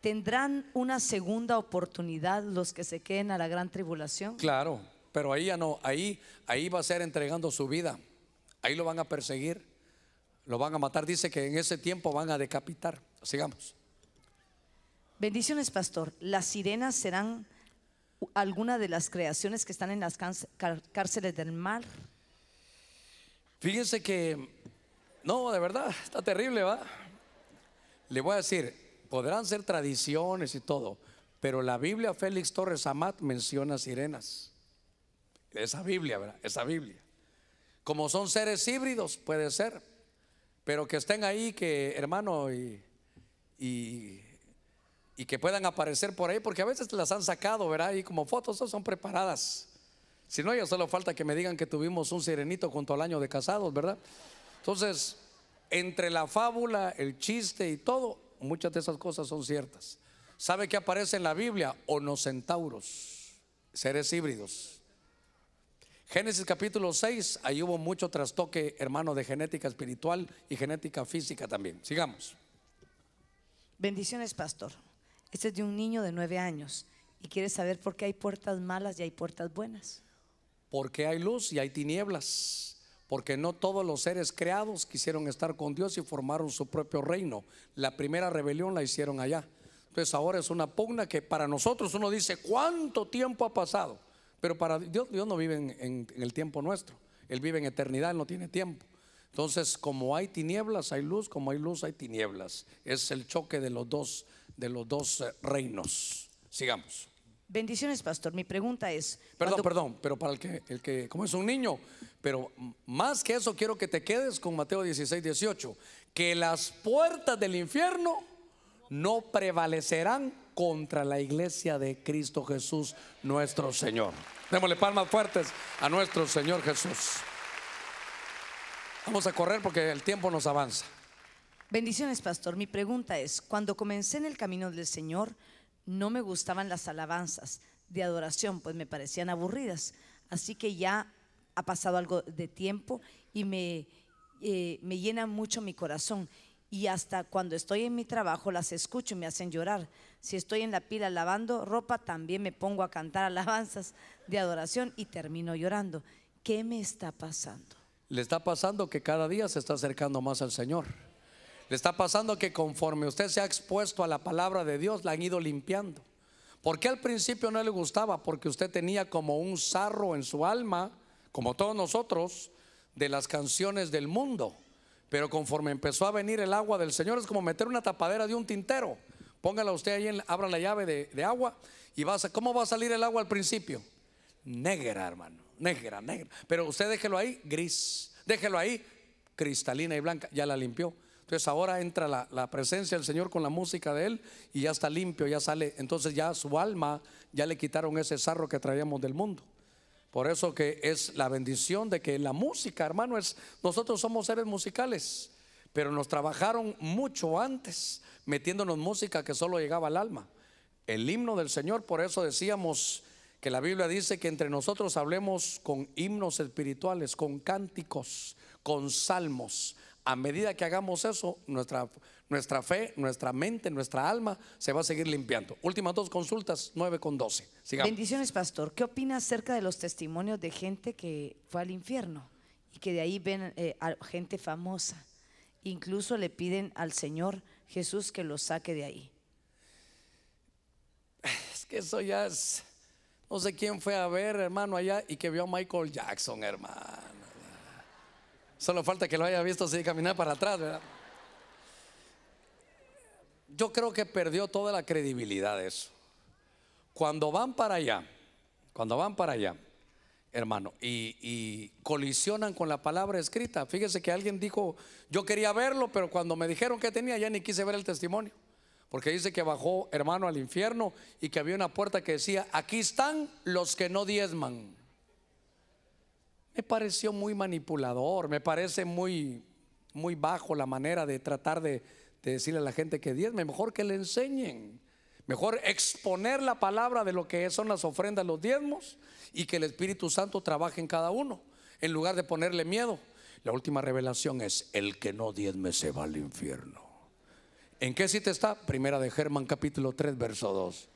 ¿Tendrán una segunda oportunidad los que se queden a la gran tribulación? Claro, pero ahí ya no, ahí, ahí va a ser entregando su vida. Ahí lo van a perseguir, lo van a matar. Dice que en ese tiempo van a decapitar. Sigamos. Bendiciones, pastor. Las sirenas serán alguna de las creaciones que están en las cárceles del mar? Fíjense que, no, de verdad, está terrible, ¿va? Le voy a decir, podrán ser tradiciones y todo, pero la Biblia Félix Torres Amat menciona sirenas. Esa Biblia, ¿verdad? Esa Biblia. Como son seres híbridos, puede ser, pero que estén ahí, que hermano, y, y y que puedan aparecer por ahí, porque a veces las han sacado, ¿verdad? Y como fotos son preparadas. Si no, ya solo falta que me digan que tuvimos un sirenito junto al año de casados, ¿verdad? Entonces, entre la fábula, el chiste y todo, muchas de esas cosas son ciertas. ¿Sabe qué aparece en la Biblia? Onocentauros, seres híbridos. Génesis capítulo 6, ahí hubo mucho trastoque, hermano, de genética espiritual y genética física también. Sigamos. Bendiciones, pastor. Este es de un niño de nueve años y quiere saber por qué hay puertas malas y hay puertas buenas. Porque hay luz y hay tinieblas. Porque no todos los seres creados quisieron estar con Dios y formaron su propio reino. La primera rebelión la hicieron allá. Entonces ahora es una pugna que para nosotros uno dice, ¿cuánto tiempo ha pasado? Pero para Dios, Dios no vive en, en el tiempo nuestro. Él vive en eternidad, Él no tiene tiempo. Entonces, como hay tinieblas, hay luz, como hay luz, hay tinieblas. Es el choque de los dos de los dos reinos. Sigamos. Bendiciones, pastor. Mi pregunta es. Perdón, perdón, pero para el que, el que, como es un niño, pero más que eso quiero que te quedes con Mateo 16, 18, que las puertas del infierno no prevalecerán contra la iglesia de Cristo Jesús, nuestro Señor. Démosle palmas fuertes a nuestro Señor Jesús. Vamos a correr porque el tiempo nos avanza. Bendiciones, pastor. Mi pregunta es, cuando comencé en el camino del Señor, no me gustaban las alabanzas de adoración, pues me parecían aburridas. Así que ya ha pasado algo de tiempo y me, eh, me llena mucho mi corazón. Y hasta cuando estoy en mi trabajo las escucho y me hacen llorar. Si estoy en la pila lavando ropa, también me pongo a cantar alabanzas de adoración y termino llorando. ¿Qué me está pasando? Le está pasando que cada día se está acercando más al Señor. Le está pasando que conforme usted se ha expuesto a la palabra de Dios, la han ido limpiando. Porque al principio no le gustaba? Porque usted tenía como un sarro en su alma, como todos nosotros, de las canciones del mundo. Pero conforme empezó a venir el agua del Señor, es como meter una tapadera de un tintero. Póngala usted ahí, abra la llave de, agua y va ¿cómo va a salir el agua al principio? Negra, hermano, negra, negra. Pero usted déjelo ahí, gris. Déjelo ahí, cristalina y blanca. Ya la limpió. Entonces ahora entra la, presencia del Señor con la música de Él y ya está limpio, ya sale. Entonces ya su alma, ya le quitaron ese sarro que traíamos del mundo. Por eso que es la bendición de que la música, hermano, es, nosotros somos seres musicales, pero nos trabajaron mucho antes metiéndonos música que solo llegaba al alma. El himno del Señor, por eso decíamos que la Biblia dice que entre nosotros hablemos con himnos espirituales, con cánticos, con salmos a medida que hagamos eso, nuestra, nuestra fe, nuestra mente, nuestra alma se va a seguir limpiando. Últimas dos consultas, 9 con 12. Bendiciones, pastor. ¿Qué opina acerca de los testimonios de gente que fue al infierno y que de ahí ven eh, a gente famosa? Incluso le piden al Señor Jesús que lo saque de ahí. Es que eso ya es... No sé quién fue a ver, hermano, allá y que vio a Michael Jackson, hermano. Solo falta que lo haya visto así caminar para atrás, ¿verdad? Yo creo que perdió toda la credibilidad de eso. Cuando van para allá, cuando van para allá, hermano, y, y, colisionan con la palabra escrita. Fíjese que alguien dijo, yo quería verlo, pero cuando me dijeron que tenía, ya ni quise ver el testimonio. Porque dice que bajó, hermano, al infierno y que había una puerta que decía, aquí están los que no diezman me pareció muy manipulador, me parece muy, muy bajo la manera de tratar de, decirle a la gente que diezme, mejor que le enseñen. Mejor exponer la palabra de lo que son las ofrendas, los diezmos, y que el Espíritu Santo trabaje en cada uno, en lugar de ponerle miedo. La última revelación es, el que no diezme se va al infierno. ¿En qué cita está? Primera de Germán capítulo 3, verso 2.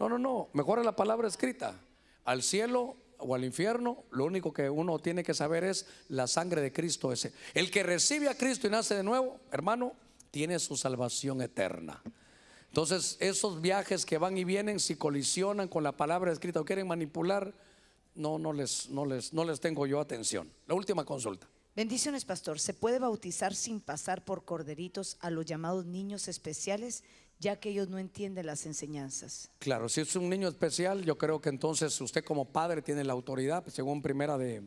No, no, no, mejor la palabra escrita. Al cielo o al infierno, lo único que uno tiene que saber es la sangre de Cristo ese. El que recibe a Cristo y nace de nuevo, hermano, tiene su salvación eterna. Entonces, esos viajes que van y vienen, si colisionan con la palabra escrita o quieren manipular, no, no les, no les, no les tengo yo atención. La última consulta. Bendiciones, pastor. ¿Se puede bautizar sin pasar por corderitos a los llamados niños especiales? ya que ellos no entienden las enseñanzas. Claro, si es un niño especial, yo creo que entonces usted como padre tiene la autoridad, según primera de,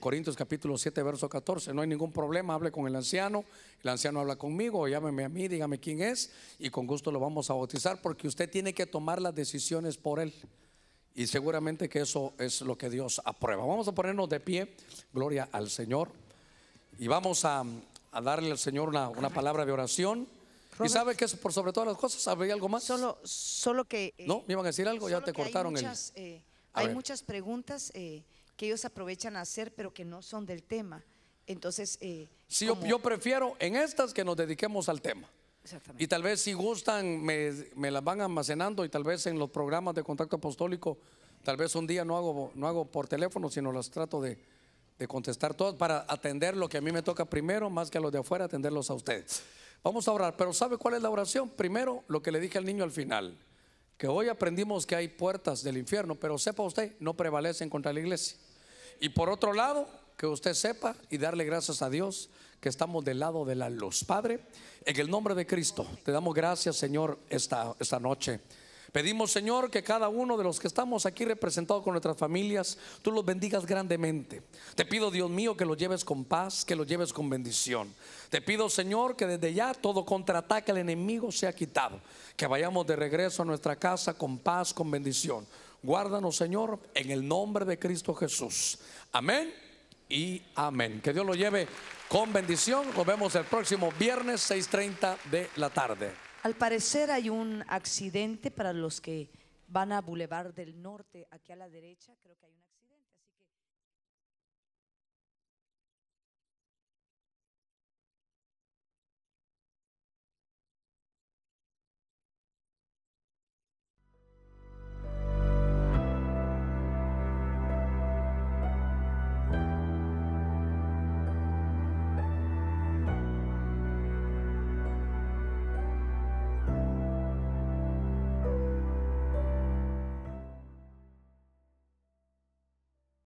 Corintios capítulo 7, verso 14. No hay ningún problema, hable con el anciano, el anciano habla conmigo, llámeme a mí, dígame quién es y con gusto lo vamos a bautizar porque usted tiene que tomar las decisiones por él. Y seguramente que eso es lo que Dios aprueba. Vamos a ponernos de pie, gloria al Señor, y vamos a, darle al Señor una, una palabra de oración. ¿Y sabe que eso por sobre todas las cosas? ¿Habría algo más? Solo, solo que... Eh, no, me iban a decir algo, ya te cortaron eh, hay muchas, el... hay muchas preguntas eh, que ellos aprovechan a hacer, pero que no son del tema. Entonces... sí, yo, prefiero en estas que nos dediquemos al tema. Exactamente. Y tal vez si gustan, me, las van almacenando y tal vez en los programas de contacto apostólico, tal vez un día no hago, no hago por teléfono, sino las trato de, de contestar todas para atender lo que a mí me toca primero, más que a los de afuera, atenderlos a ustedes. Vamos a orar, pero ¿sabe cuál es la oración? Primero, lo que le dije al niño al final, que hoy aprendimos que hay puertas del infierno, pero sepa usted, no prevalecen contra la iglesia. Y por otro lado, que usted sepa y darle gracias a Dios que estamos del lado de la luz. Padre, en el nombre de Cristo, te damos gracias, Señor, esta, esta noche. Pedimos, Señor, que cada uno de los que estamos aquí representados con nuestras familias, tú los bendigas grandemente. Te pido, Dios mío, que los lleves con paz, que los lleves con bendición. Te pido, Señor, que desde ya todo contraataque al enemigo sea quitado. Que vayamos de regreso a nuestra casa con paz, con bendición. Guárdanos, Señor, en el nombre de Cristo Jesús. Amén y amén. Que Dios lo lleve con bendición. Nos vemos el próximo viernes 6.30 de la tarde. Al parecer hay un accidente para los que van a Boulevard del Norte, aquí a la derecha, creo que hay